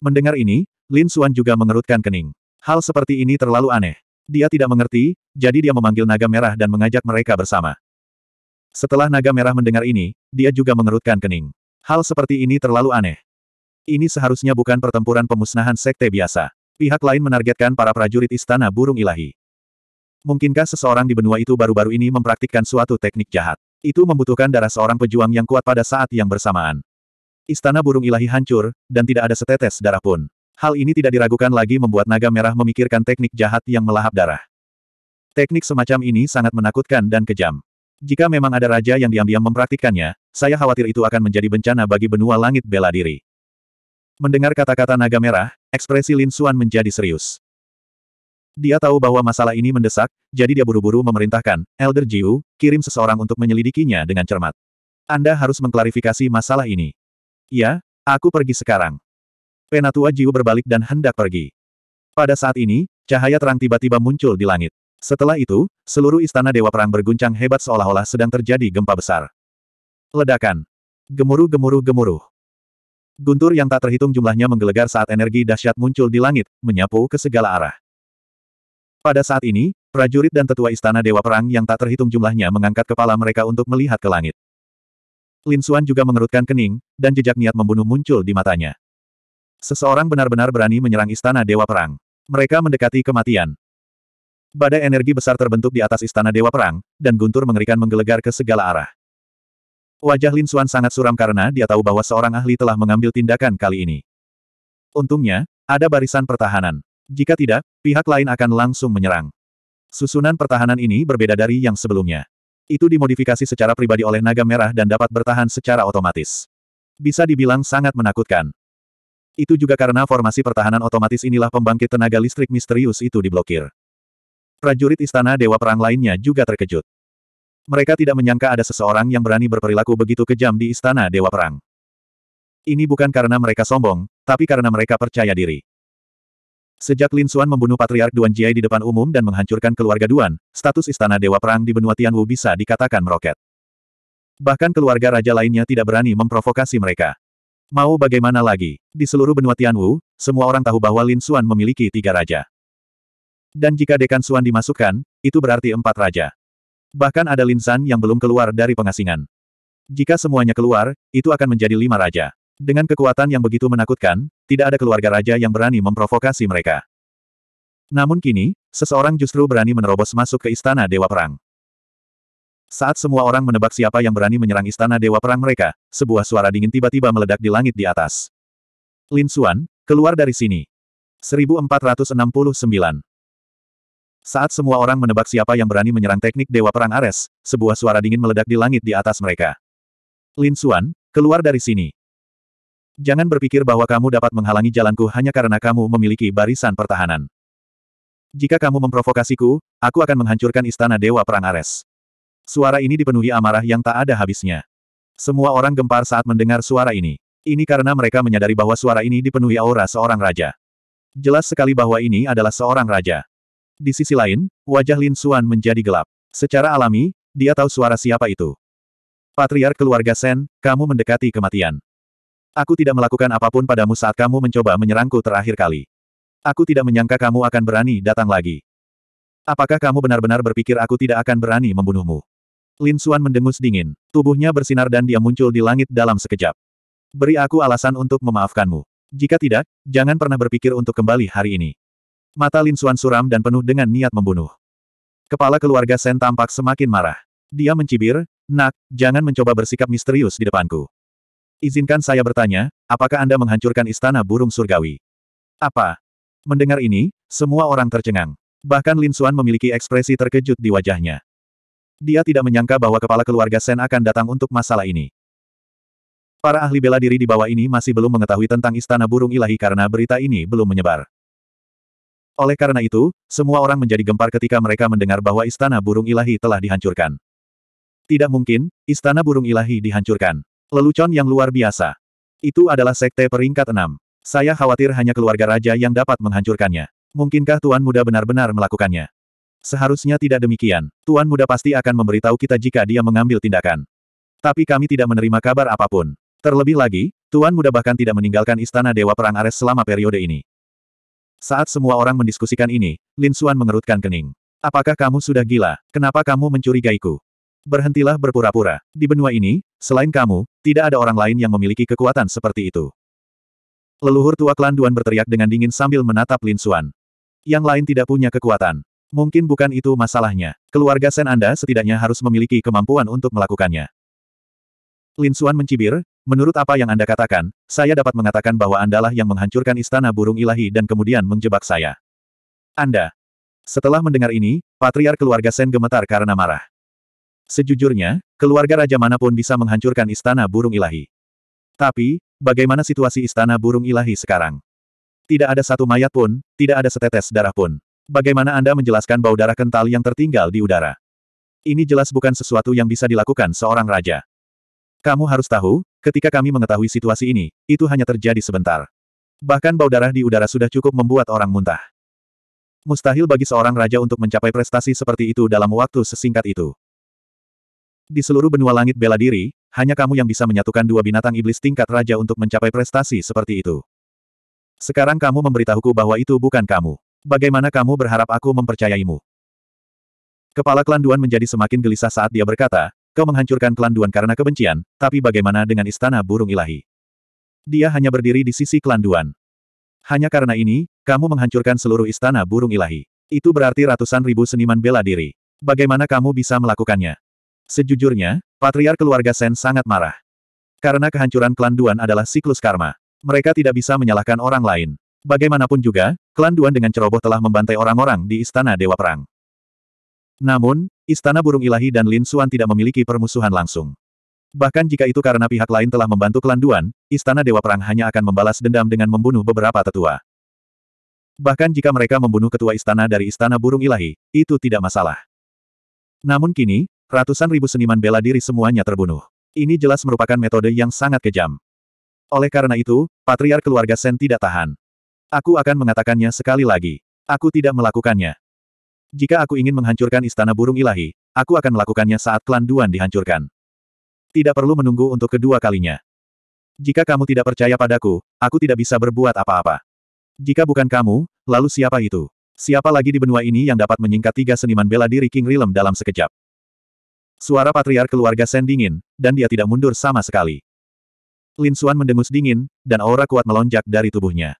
Mendengar ini, Lin Xuan juga mengerutkan kening. Hal seperti ini terlalu aneh. Dia tidak mengerti, jadi dia memanggil naga merah dan mengajak mereka bersama. Setelah naga merah mendengar ini, dia juga mengerutkan kening. Hal seperti ini terlalu aneh. Ini seharusnya bukan pertempuran pemusnahan sekte biasa. Pihak lain menargetkan para prajurit istana burung ilahi. Mungkinkah seseorang di benua itu baru-baru ini mempraktikkan suatu teknik jahat? Itu membutuhkan darah seorang pejuang yang kuat pada saat yang bersamaan. Istana burung ilahi hancur, dan tidak ada setetes darah pun. Hal ini tidak diragukan lagi membuat naga merah memikirkan teknik jahat yang melahap darah. Teknik semacam ini sangat menakutkan dan kejam. Jika memang ada raja yang diam-diam mempraktikkannya, saya khawatir itu akan menjadi bencana bagi benua langit bela diri. Mendengar kata-kata naga merah, ekspresi Lin Suan menjadi serius. Dia tahu bahwa masalah ini mendesak, jadi dia buru-buru memerintahkan, Elder Jiu, kirim seseorang untuk menyelidikinya dengan cermat. Anda harus mengklarifikasi masalah ini. Ya, aku pergi sekarang. Penatua Jiu berbalik dan hendak pergi. Pada saat ini, cahaya terang tiba-tiba muncul di langit. Setelah itu, seluruh istana Dewa Perang berguncang hebat seolah-olah sedang terjadi gempa besar. Ledakan. Gemuruh-gemuruh-gemuruh. Guntur yang tak terhitung jumlahnya menggelegar saat energi dahsyat muncul di langit, menyapu ke segala arah. Pada saat ini, prajurit dan tetua istana Dewa Perang yang tak terhitung jumlahnya mengangkat kepala mereka untuk melihat ke langit. Lin Xuan juga mengerutkan kening, dan jejak niat membunuh muncul di matanya. Seseorang benar-benar berani menyerang istana Dewa Perang. Mereka mendekati kematian. Badai energi besar terbentuk di atas istana Dewa Perang, dan guntur mengerikan menggelegar ke segala arah. Wajah Lin Xuan sangat suram karena dia tahu bahwa seorang ahli telah mengambil tindakan kali ini. Untungnya, ada barisan pertahanan. Jika tidak, pihak lain akan langsung menyerang. Susunan pertahanan ini berbeda dari yang sebelumnya. Itu dimodifikasi secara pribadi oleh naga merah dan dapat bertahan secara otomatis. Bisa dibilang sangat menakutkan. Itu juga karena formasi pertahanan otomatis inilah pembangkit tenaga listrik misterius itu diblokir. Prajurit istana Dewa Perang lainnya juga terkejut. Mereka tidak menyangka ada seseorang yang berani berperilaku begitu kejam di istana Dewa Perang. Ini bukan karena mereka sombong, tapi karena mereka percaya diri. Sejak Lin Xuan membunuh Patriark Duan Jiai di depan umum dan menghancurkan keluarga Duan, status Istana Dewa Perang di benua Tianwu bisa dikatakan meroket. Bahkan keluarga raja lainnya tidak berani memprovokasi mereka. Mau bagaimana lagi, di seluruh benua Tianwu, semua orang tahu bahwa Lin Xuan memiliki tiga raja. Dan jika Dekan Xuan dimasukkan, itu berarti empat raja. Bahkan ada Lin San yang belum keluar dari pengasingan. Jika semuanya keluar, itu akan menjadi lima raja. Dengan kekuatan yang begitu menakutkan, tidak ada keluarga raja yang berani memprovokasi mereka. Namun kini, seseorang justru berani menerobos masuk ke Istana Dewa Perang. Saat semua orang menebak siapa yang berani menyerang Istana Dewa Perang mereka, sebuah suara dingin tiba-tiba meledak di langit di atas. Lin Xuan, keluar dari sini. 1469 Saat semua orang menebak siapa yang berani menyerang teknik Dewa Perang Ares, sebuah suara dingin meledak di langit di atas mereka. Lin Xuan, keluar dari sini. Jangan berpikir bahwa kamu dapat menghalangi jalanku hanya karena kamu memiliki barisan pertahanan. Jika kamu memprovokasiku, aku akan menghancurkan istana Dewa Perang Ares. Suara ini dipenuhi amarah yang tak ada habisnya. Semua orang gempar saat mendengar suara ini. Ini karena mereka menyadari bahwa suara ini dipenuhi aura seorang raja. Jelas sekali bahwa ini adalah seorang raja. Di sisi lain, wajah Lin Xuan menjadi gelap. Secara alami, dia tahu suara siapa itu. Patriark keluarga Sen, kamu mendekati kematian. Aku tidak melakukan apapun padamu saat kamu mencoba menyerangku terakhir kali. Aku tidak menyangka kamu akan berani datang lagi. Apakah kamu benar-benar berpikir aku tidak akan berani membunuhmu? Lin Xuan mendengus dingin. Tubuhnya bersinar dan dia muncul di langit dalam sekejap. Beri aku alasan untuk memaafkanmu. Jika tidak, jangan pernah berpikir untuk kembali hari ini. Mata Lin Xuan suram dan penuh dengan niat membunuh. Kepala keluarga Sen tampak semakin marah. Dia mencibir, Nak, jangan mencoba bersikap misterius di depanku. Izinkan saya bertanya, apakah Anda menghancurkan istana burung surgawi? Apa? Mendengar ini, semua orang tercengang. Bahkan Lin Suan memiliki ekspresi terkejut di wajahnya. Dia tidak menyangka bahwa kepala keluarga Sen akan datang untuk masalah ini. Para ahli bela diri di bawah ini masih belum mengetahui tentang istana burung ilahi karena berita ini belum menyebar. Oleh karena itu, semua orang menjadi gempar ketika mereka mendengar bahwa istana burung ilahi telah dihancurkan. Tidak mungkin, istana burung ilahi dihancurkan. Lelucon yang luar biasa. Itu adalah sekte peringkat enam. Saya khawatir hanya keluarga raja yang dapat menghancurkannya. Mungkinkah Tuan Muda benar-benar melakukannya? Seharusnya tidak demikian. Tuan Muda pasti akan memberitahu kita jika dia mengambil tindakan. Tapi kami tidak menerima kabar apapun. Terlebih lagi, Tuan Muda bahkan tidak meninggalkan Istana Dewa Perang Ares selama periode ini. Saat semua orang mendiskusikan ini, Lin Xuan mengerutkan kening. Apakah kamu sudah gila? Kenapa kamu mencurigaiku? berhentilah berpura-pura. Di benua ini, selain kamu, tidak ada orang lain yang memiliki kekuatan seperti itu. Leluhur tua klan Duan berteriak dengan dingin sambil menatap Lin Xuan. Yang lain tidak punya kekuatan. Mungkin bukan itu masalahnya. Keluarga Sen Anda setidaknya harus memiliki kemampuan untuk melakukannya. Lin Xuan mencibir, menurut apa yang Anda katakan, saya dapat mengatakan bahwa Andalah yang menghancurkan istana burung ilahi dan kemudian menjebak saya. Anda. Setelah mendengar ini, patriar keluarga Sen gemetar karena marah. Sejujurnya, keluarga raja manapun bisa menghancurkan istana burung ilahi. Tapi, bagaimana situasi istana burung ilahi sekarang? Tidak ada satu mayat pun, tidak ada setetes darah pun. Bagaimana Anda menjelaskan bau darah kental yang tertinggal di udara? Ini jelas bukan sesuatu yang bisa dilakukan seorang raja. Kamu harus tahu, ketika kami mengetahui situasi ini, itu hanya terjadi sebentar. Bahkan bau darah di udara sudah cukup membuat orang muntah. Mustahil bagi seorang raja untuk mencapai prestasi seperti itu dalam waktu sesingkat itu. Di seluruh benua langit bela diri, hanya kamu yang bisa menyatukan dua binatang iblis tingkat raja untuk mencapai prestasi seperti itu. Sekarang kamu memberitahuku bahwa itu bukan kamu. Bagaimana kamu berharap aku mempercayaimu? Kepala klan Duan menjadi semakin gelisah saat dia berkata, kau menghancurkan klan Duan karena kebencian, tapi bagaimana dengan istana burung ilahi? Dia hanya berdiri di sisi klan Duan. Hanya karena ini, kamu menghancurkan seluruh istana burung ilahi. Itu berarti ratusan ribu seniman bela diri. Bagaimana kamu bisa melakukannya? Sejujurnya, patriar keluarga Sen sangat marah. Karena kehancuran klan Duan adalah siklus karma. Mereka tidak bisa menyalahkan orang lain. Bagaimanapun juga, klan Duan dengan ceroboh telah membantai orang-orang di Istana Dewa Perang. Namun, Istana Burung Ilahi dan Lin Suan tidak memiliki permusuhan langsung. Bahkan jika itu karena pihak lain telah membantu klan Duan, Istana Dewa Perang hanya akan membalas dendam dengan membunuh beberapa tetua. Bahkan jika mereka membunuh ketua istana dari Istana Burung Ilahi, itu tidak masalah. Namun kini, Ratusan ribu seniman bela diri semuanya terbunuh. Ini jelas merupakan metode yang sangat kejam. Oleh karena itu, patriar keluarga Sen tidak tahan. Aku akan mengatakannya sekali lagi. Aku tidak melakukannya. Jika aku ingin menghancurkan istana burung ilahi, aku akan melakukannya saat klan Duan dihancurkan. Tidak perlu menunggu untuk kedua kalinya. Jika kamu tidak percaya padaku, aku tidak bisa berbuat apa-apa. Jika bukan kamu, lalu siapa itu? Siapa lagi di benua ini yang dapat menyingkat tiga seniman bela diri King Rilem dalam sekejap? Suara patriar keluarga Sen dingin, dan dia tidak mundur sama sekali. Lin Xuan mendengus dingin, dan aura kuat melonjak dari tubuhnya.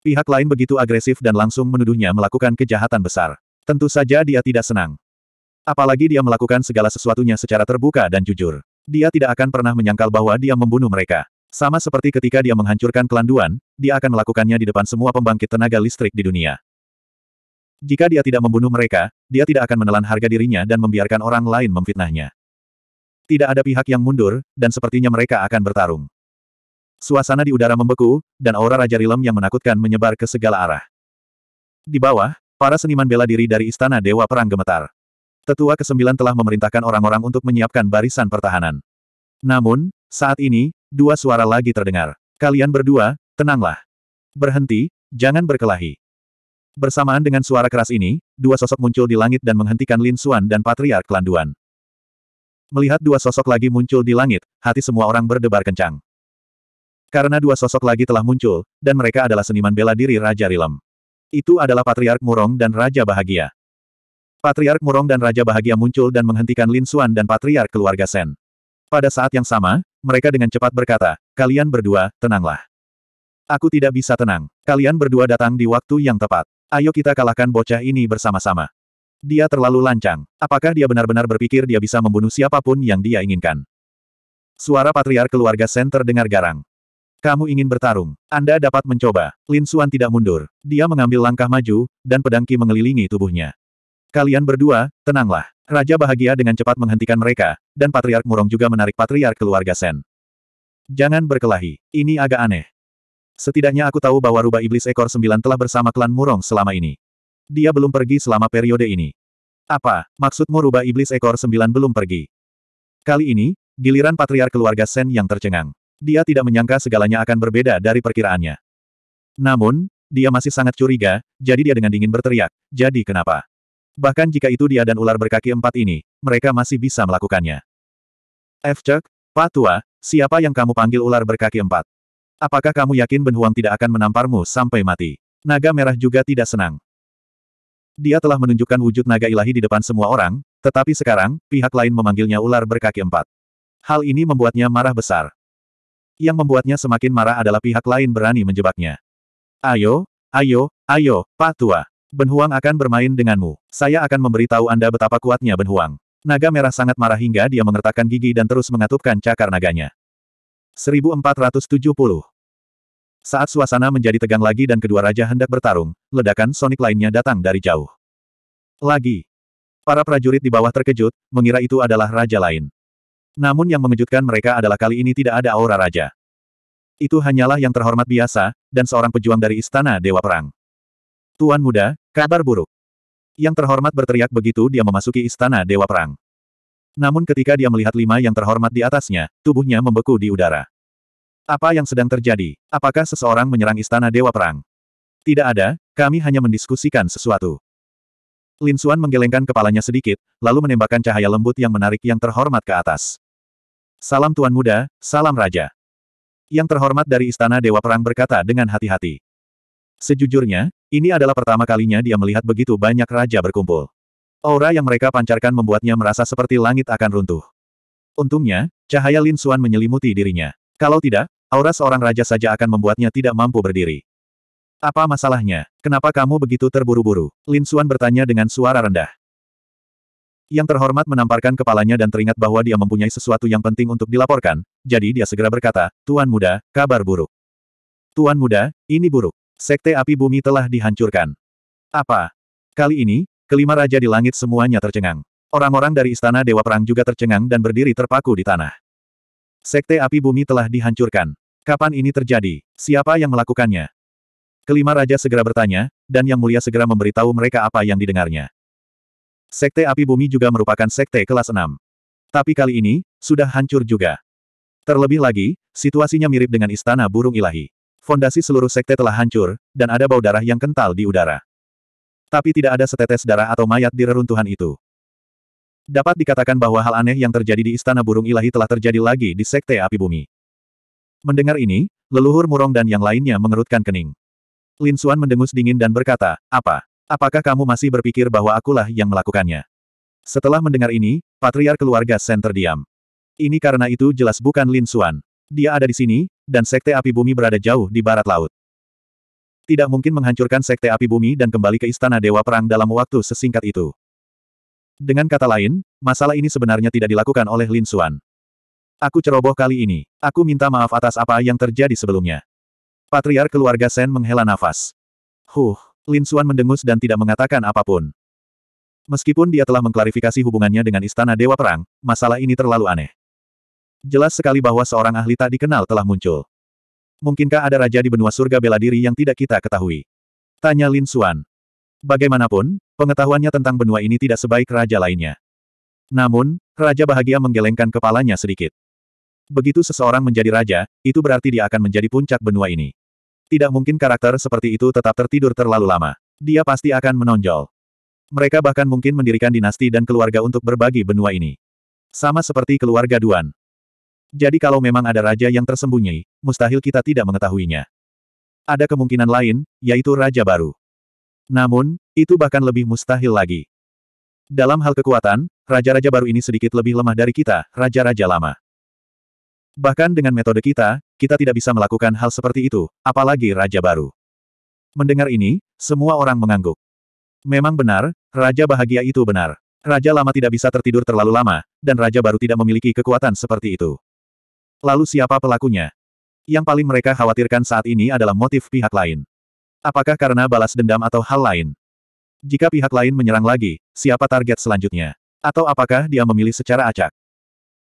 Pihak lain begitu agresif dan langsung menuduhnya melakukan kejahatan besar. Tentu saja dia tidak senang. Apalagi dia melakukan segala sesuatunya secara terbuka dan jujur. Dia tidak akan pernah menyangkal bahwa dia membunuh mereka. Sama seperti ketika dia menghancurkan kelanduan, dia akan melakukannya di depan semua pembangkit tenaga listrik di dunia. Jika dia tidak membunuh mereka, dia tidak akan menelan harga dirinya dan membiarkan orang lain memfitnahnya. Tidak ada pihak yang mundur, dan sepertinya mereka akan bertarung. Suasana di udara membeku, dan aura Raja Rilem yang menakutkan menyebar ke segala arah. Di bawah, para seniman bela diri dari Istana Dewa Perang gemetar. Tetua ke-9 telah memerintahkan orang-orang untuk menyiapkan barisan pertahanan. Namun, saat ini, dua suara lagi terdengar. Kalian berdua, tenanglah. Berhenti, jangan berkelahi. Bersamaan dengan suara keras ini, dua sosok muncul di langit dan menghentikan Lin Xuan dan Patriark Landuan. Melihat dua sosok lagi muncul di langit, hati semua orang berdebar kencang. Karena dua sosok lagi telah muncul, dan mereka adalah seniman bela diri Raja Rilem. Itu adalah Patriark Murong dan Raja Bahagia. Patriark Murong dan Raja Bahagia muncul dan menghentikan Lin Xuan dan Patriark keluarga Sen. Pada saat yang sama, mereka dengan cepat berkata, kalian berdua, tenanglah. Aku tidak bisa tenang. Kalian berdua datang di waktu yang tepat. Ayo kita kalahkan bocah ini bersama-sama. Dia terlalu lancang. Apakah dia benar-benar berpikir dia bisa membunuh siapapun yang dia inginkan? Suara patriar keluarga Sen terdengar garang. Kamu ingin bertarung. Anda dapat mencoba. Lin Xuan tidak mundur. Dia mengambil langkah maju, dan pedangki mengelilingi tubuhnya. Kalian berdua, tenanglah. Raja bahagia dengan cepat menghentikan mereka, dan Patriark Murong juga menarik Patriark keluarga Sen. Jangan berkelahi. Ini agak aneh. Setidaknya aku tahu bahwa rubah iblis ekor sembilan telah bersama klan Murong selama ini. Dia belum pergi selama periode ini. Apa, maksudmu rubah iblis ekor sembilan belum pergi? Kali ini, giliran patriar keluarga Sen yang tercengang. Dia tidak menyangka segalanya akan berbeda dari perkiraannya. Namun, dia masih sangat curiga, jadi dia dengan dingin berteriak, jadi kenapa? Bahkan jika itu dia dan ular berkaki empat ini, mereka masih bisa melakukannya. F. Cek, tua, siapa yang kamu panggil ular berkaki empat? Apakah kamu yakin Ben Huang tidak akan menamparmu sampai mati? Naga merah juga tidak senang. Dia telah menunjukkan wujud naga ilahi di depan semua orang, tetapi sekarang, pihak lain memanggilnya ular berkaki empat. Hal ini membuatnya marah besar. Yang membuatnya semakin marah adalah pihak lain berani menjebaknya. Ayo, ayo, ayo, Pak Tua. Ben Huang akan bermain denganmu. Saya akan memberitahu Anda betapa kuatnya Ben Huang. Naga merah sangat marah hingga dia mengertakkan gigi dan terus mengatupkan cakar naganya. 1470. Saat suasana menjadi tegang lagi dan kedua raja hendak bertarung, ledakan sonik lainnya datang dari jauh. Lagi. Para prajurit di bawah terkejut, mengira itu adalah raja lain. Namun yang mengejutkan mereka adalah kali ini tidak ada aura raja. Itu hanyalah yang terhormat biasa, dan seorang pejuang dari istana Dewa Perang. Tuan muda, kabar buruk. Yang terhormat berteriak begitu dia memasuki istana Dewa Perang. Namun ketika dia melihat lima yang terhormat di atasnya, tubuhnya membeku di udara. Apa yang sedang terjadi? Apakah seseorang menyerang istana Dewa Perang? Tidak ada, kami hanya mendiskusikan sesuatu. Lin Suan menggelengkan kepalanya sedikit, lalu menembakkan cahaya lembut yang menarik yang terhormat ke atas. Salam Tuan Muda, salam Raja. Yang terhormat dari Istana Dewa Perang berkata dengan hati-hati. Sejujurnya, ini adalah pertama kalinya dia melihat begitu banyak raja berkumpul. Aura yang mereka pancarkan membuatnya merasa seperti langit akan runtuh. Untungnya, cahaya Lin Xuan menyelimuti dirinya. Kalau tidak, aura seorang raja saja akan membuatnya tidak mampu berdiri. Apa masalahnya? Kenapa kamu begitu terburu-buru? Lin Xuan bertanya dengan suara rendah. Yang terhormat menamparkan kepalanya dan teringat bahwa dia mempunyai sesuatu yang penting untuk dilaporkan, jadi dia segera berkata, Tuan Muda, kabar buruk. Tuan Muda, ini buruk. Sekte Api Bumi telah dihancurkan. Apa? Kali ini, Kelima raja di langit semuanya tercengang. Orang-orang dari istana Dewa Perang juga tercengang dan berdiri terpaku di tanah. Sekte api bumi telah dihancurkan. Kapan ini terjadi? Siapa yang melakukannya? Kelima raja segera bertanya, dan Yang Mulia segera memberitahu mereka apa yang didengarnya. Sekte api bumi juga merupakan sekte kelas 6. Tapi kali ini, sudah hancur juga. Terlebih lagi, situasinya mirip dengan istana burung ilahi. Fondasi seluruh sekte telah hancur, dan ada bau darah yang kental di udara. Tapi tidak ada setetes darah atau mayat di reruntuhan itu. Dapat dikatakan bahwa hal aneh yang terjadi di Istana Burung Ilahi telah terjadi lagi di Sekte Api Bumi. Mendengar ini, leluhur Murong dan yang lainnya mengerutkan kening. Lin Xuan mendengus dingin dan berkata, apa? Apakah kamu masih berpikir bahwa akulah yang melakukannya? Setelah mendengar ini, patriar keluarga Sen terdiam. Ini karena itu jelas bukan Lin Xuan. Dia ada di sini, dan Sekte Api Bumi berada jauh di barat laut. Tidak mungkin menghancurkan sekte api bumi dan kembali ke istana Dewa Perang dalam waktu sesingkat itu. Dengan kata lain, masalah ini sebenarnya tidak dilakukan oleh Lin Xuan. Aku ceroboh kali ini. Aku minta maaf atas apa yang terjadi sebelumnya. Patriar keluarga Sen menghela nafas. Huh, Lin Xuan mendengus dan tidak mengatakan apapun. Meskipun dia telah mengklarifikasi hubungannya dengan Istana Dewa Perang, masalah ini terlalu aneh. Jelas sekali bahwa seorang ahli tak dikenal telah muncul. Mungkinkah ada raja di benua surga bela diri yang tidak kita ketahui? Tanya Lin Xuan. Bagaimanapun, pengetahuannya tentang benua ini tidak sebaik raja lainnya. Namun, raja bahagia menggelengkan kepalanya sedikit. Begitu seseorang menjadi raja, itu berarti dia akan menjadi puncak benua ini. Tidak mungkin karakter seperti itu tetap tertidur terlalu lama. Dia pasti akan menonjol. Mereka bahkan mungkin mendirikan dinasti dan keluarga untuk berbagi benua ini. Sama seperti keluarga Duan. Jadi kalau memang ada raja yang tersembunyi, mustahil kita tidak mengetahuinya. Ada kemungkinan lain, yaitu raja baru. Namun, itu bahkan lebih mustahil lagi. Dalam hal kekuatan, raja-raja baru ini sedikit lebih lemah dari kita, raja-raja lama. Bahkan dengan metode kita, kita tidak bisa melakukan hal seperti itu, apalagi raja baru. Mendengar ini, semua orang mengangguk. Memang benar, raja bahagia itu benar. Raja lama tidak bisa tertidur terlalu lama, dan raja baru tidak memiliki kekuatan seperti itu. Lalu siapa pelakunya? Yang paling mereka khawatirkan saat ini adalah motif pihak lain. Apakah karena balas dendam atau hal lain? Jika pihak lain menyerang lagi, siapa target selanjutnya? Atau apakah dia memilih secara acak?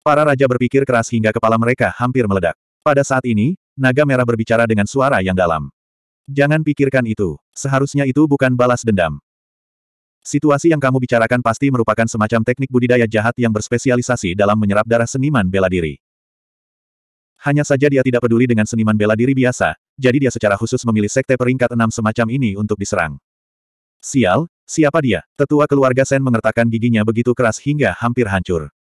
Para raja berpikir keras hingga kepala mereka hampir meledak. Pada saat ini, naga merah berbicara dengan suara yang dalam. Jangan pikirkan itu. Seharusnya itu bukan balas dendam. Situasi yang kamu bicarakan pasti merupakan semacam teknik budidaya jahat yang berspesialisasi dalam menyerap darah seniman bela diri. Hanya saja dia tidak peduli dengan seniman bela diri biasa, jadi dia secara khusus memilih sekte peringkat enam semacam ini untuk diserang. Sial, siapa dia? Tetua keluarga Sen mengertakkan giginya begitu keras hingga hampir hancur.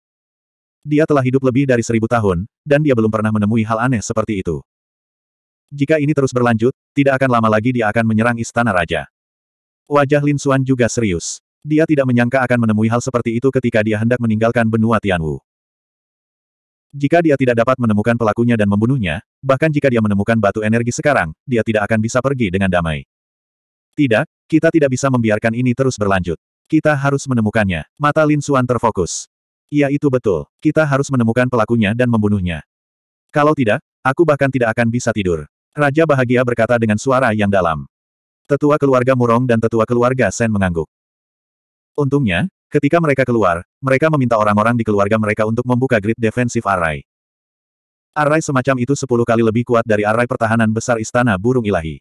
Dia telah hidup lebih dari seribu tahun, dan dia belum pernah menemui hal aneh seperti itu. Jika ini terus berlanjut, tidak akan lama lagi dia akan menyerang istana raja. Wajah Lin Xuan juga serius. Dia tidak menyangka akan menemui hal seperti itu ketika dia hendak meninggalkan benua Tianwu. Jika dia tidak dapat menemukan pelakunya dan membunuhnya, bahkan jika dia menemukan batu energi sekarang, dia tidak akan bisa pergi dengan damai. Tidak, kita tidak bisa membiarkan ini terus berlanjut. Kita harus menemukannya. Mata Lin Xuan terfokus. Iya itu betul, kita harus menemukan pelakunya dan membunuhnya. Kalau tidak, aku bahkan tidak akan bisa tidur. Raja bahagia berkata dengan suara yang dalam. Tetua keluarga Murong dan tetua keluarga Sen mengangguk. Untungnya, Ketika mereka keluar, mereka meminta orang-orang di keluarga mereka untuk membuka grid defensif arai. Arai semacam itu sepuluh kali lebih kuat dari arai pertahanan besar Istana Burung Ilahi.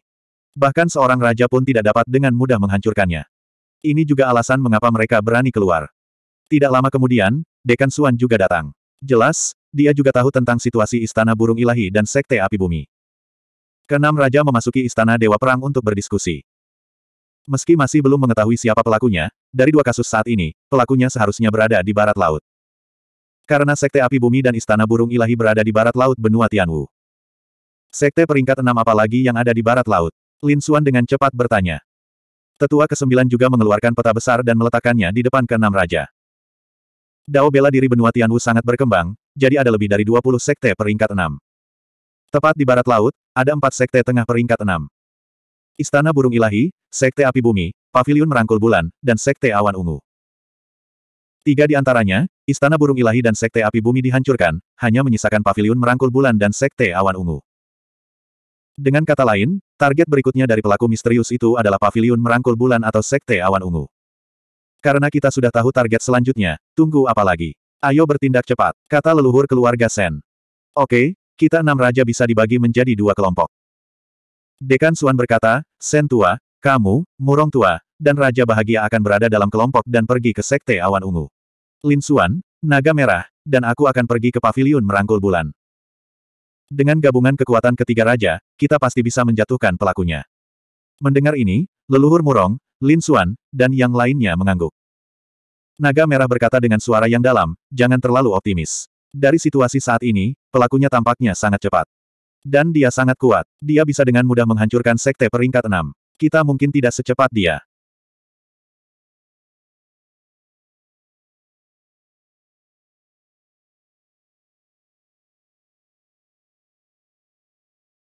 Bahkan seorang raja pun tidak dapat dengan mudah menghancurkannya. Ini juga alasan mengapa mereka berani keluar. Tidak lama kemudian, Dekan Suan juga datang. Jelas, dia juga tahu tentang situasi Istana Burung Ilahi dan Sekte Api Bumi. Kenam raja memasuki Istana Dewa Perang untuk berdiskusi. Meski masih belum mengetahui siapa pelakunya, dari dua kasus saat ini, pelakunya seharusnya berada di barat laut. Karena Sekte Api Bumi dan Istana Burung Ilahi berada di barat laut benua Tianwu. Sekte peringkat enam apalagi yang ada di barat laut? Lin Xuan dengan cepat bertanya. Tetua ke-9 juga mengeluarkan peta besar dan meletakkannya di depan ke-6 raja. Dao bela diri benua Tianwu sangat berkembang, jadi ada lebih dari 20 sekte peringkat 6. Tepat di barat laut, ada empat sekte tengah peringkat 6. Istana Burung Ilahi, Sekte Api Bumi, Pavilion Merangkul Bulan, dan Sekte Awan Ungu. Tiga di antaranya, Istana Burung Ilahi dan Sekte Api Bumi dihancurkan, hanya menyisakan Pavilion Merangkul Bulan dan Sekte Awan Ungu. Dengan kata lain, target berikutnya dari pelaku misterius itu adalah Pavilion Merangkul Bulan atau Sekte Awan Ungu. Karena kita sudah tahu target selanjutnya, tunggu apa lagi? Ayo bertindak cepat, kata leluhur keluarga Sen. Oke, kita enam raja bisa dibagi menjadi dua kelompok. Dekan Suan berkata, Sen Tua, kamu, Murong Tua, dan Raja Bahagia akan berada dalam kelompok dan pergi ke Sekte Awan Ungu. Lin Suan, Naga Merah, dan aku akan pergi ke Paviliun Merangkul Bulan. Dengan gabungan kekuatan ketiga raja, kita pasti bisa menjatuhkan pelakunya. Mendengar ini, leluhur Murong, Lin Suan, dan yang lainnya mengangguk. Naga Merah berkata dengan suara yang dalam, jangan terlalu optimis. Dari situasi saat ini, pelakunya tampaknya sangat cepat. Dan dia sangat kuat. Dia bisa dengan mudah menghancurkan sekte peringkat enam. Kita mungkin tidak secepat dia.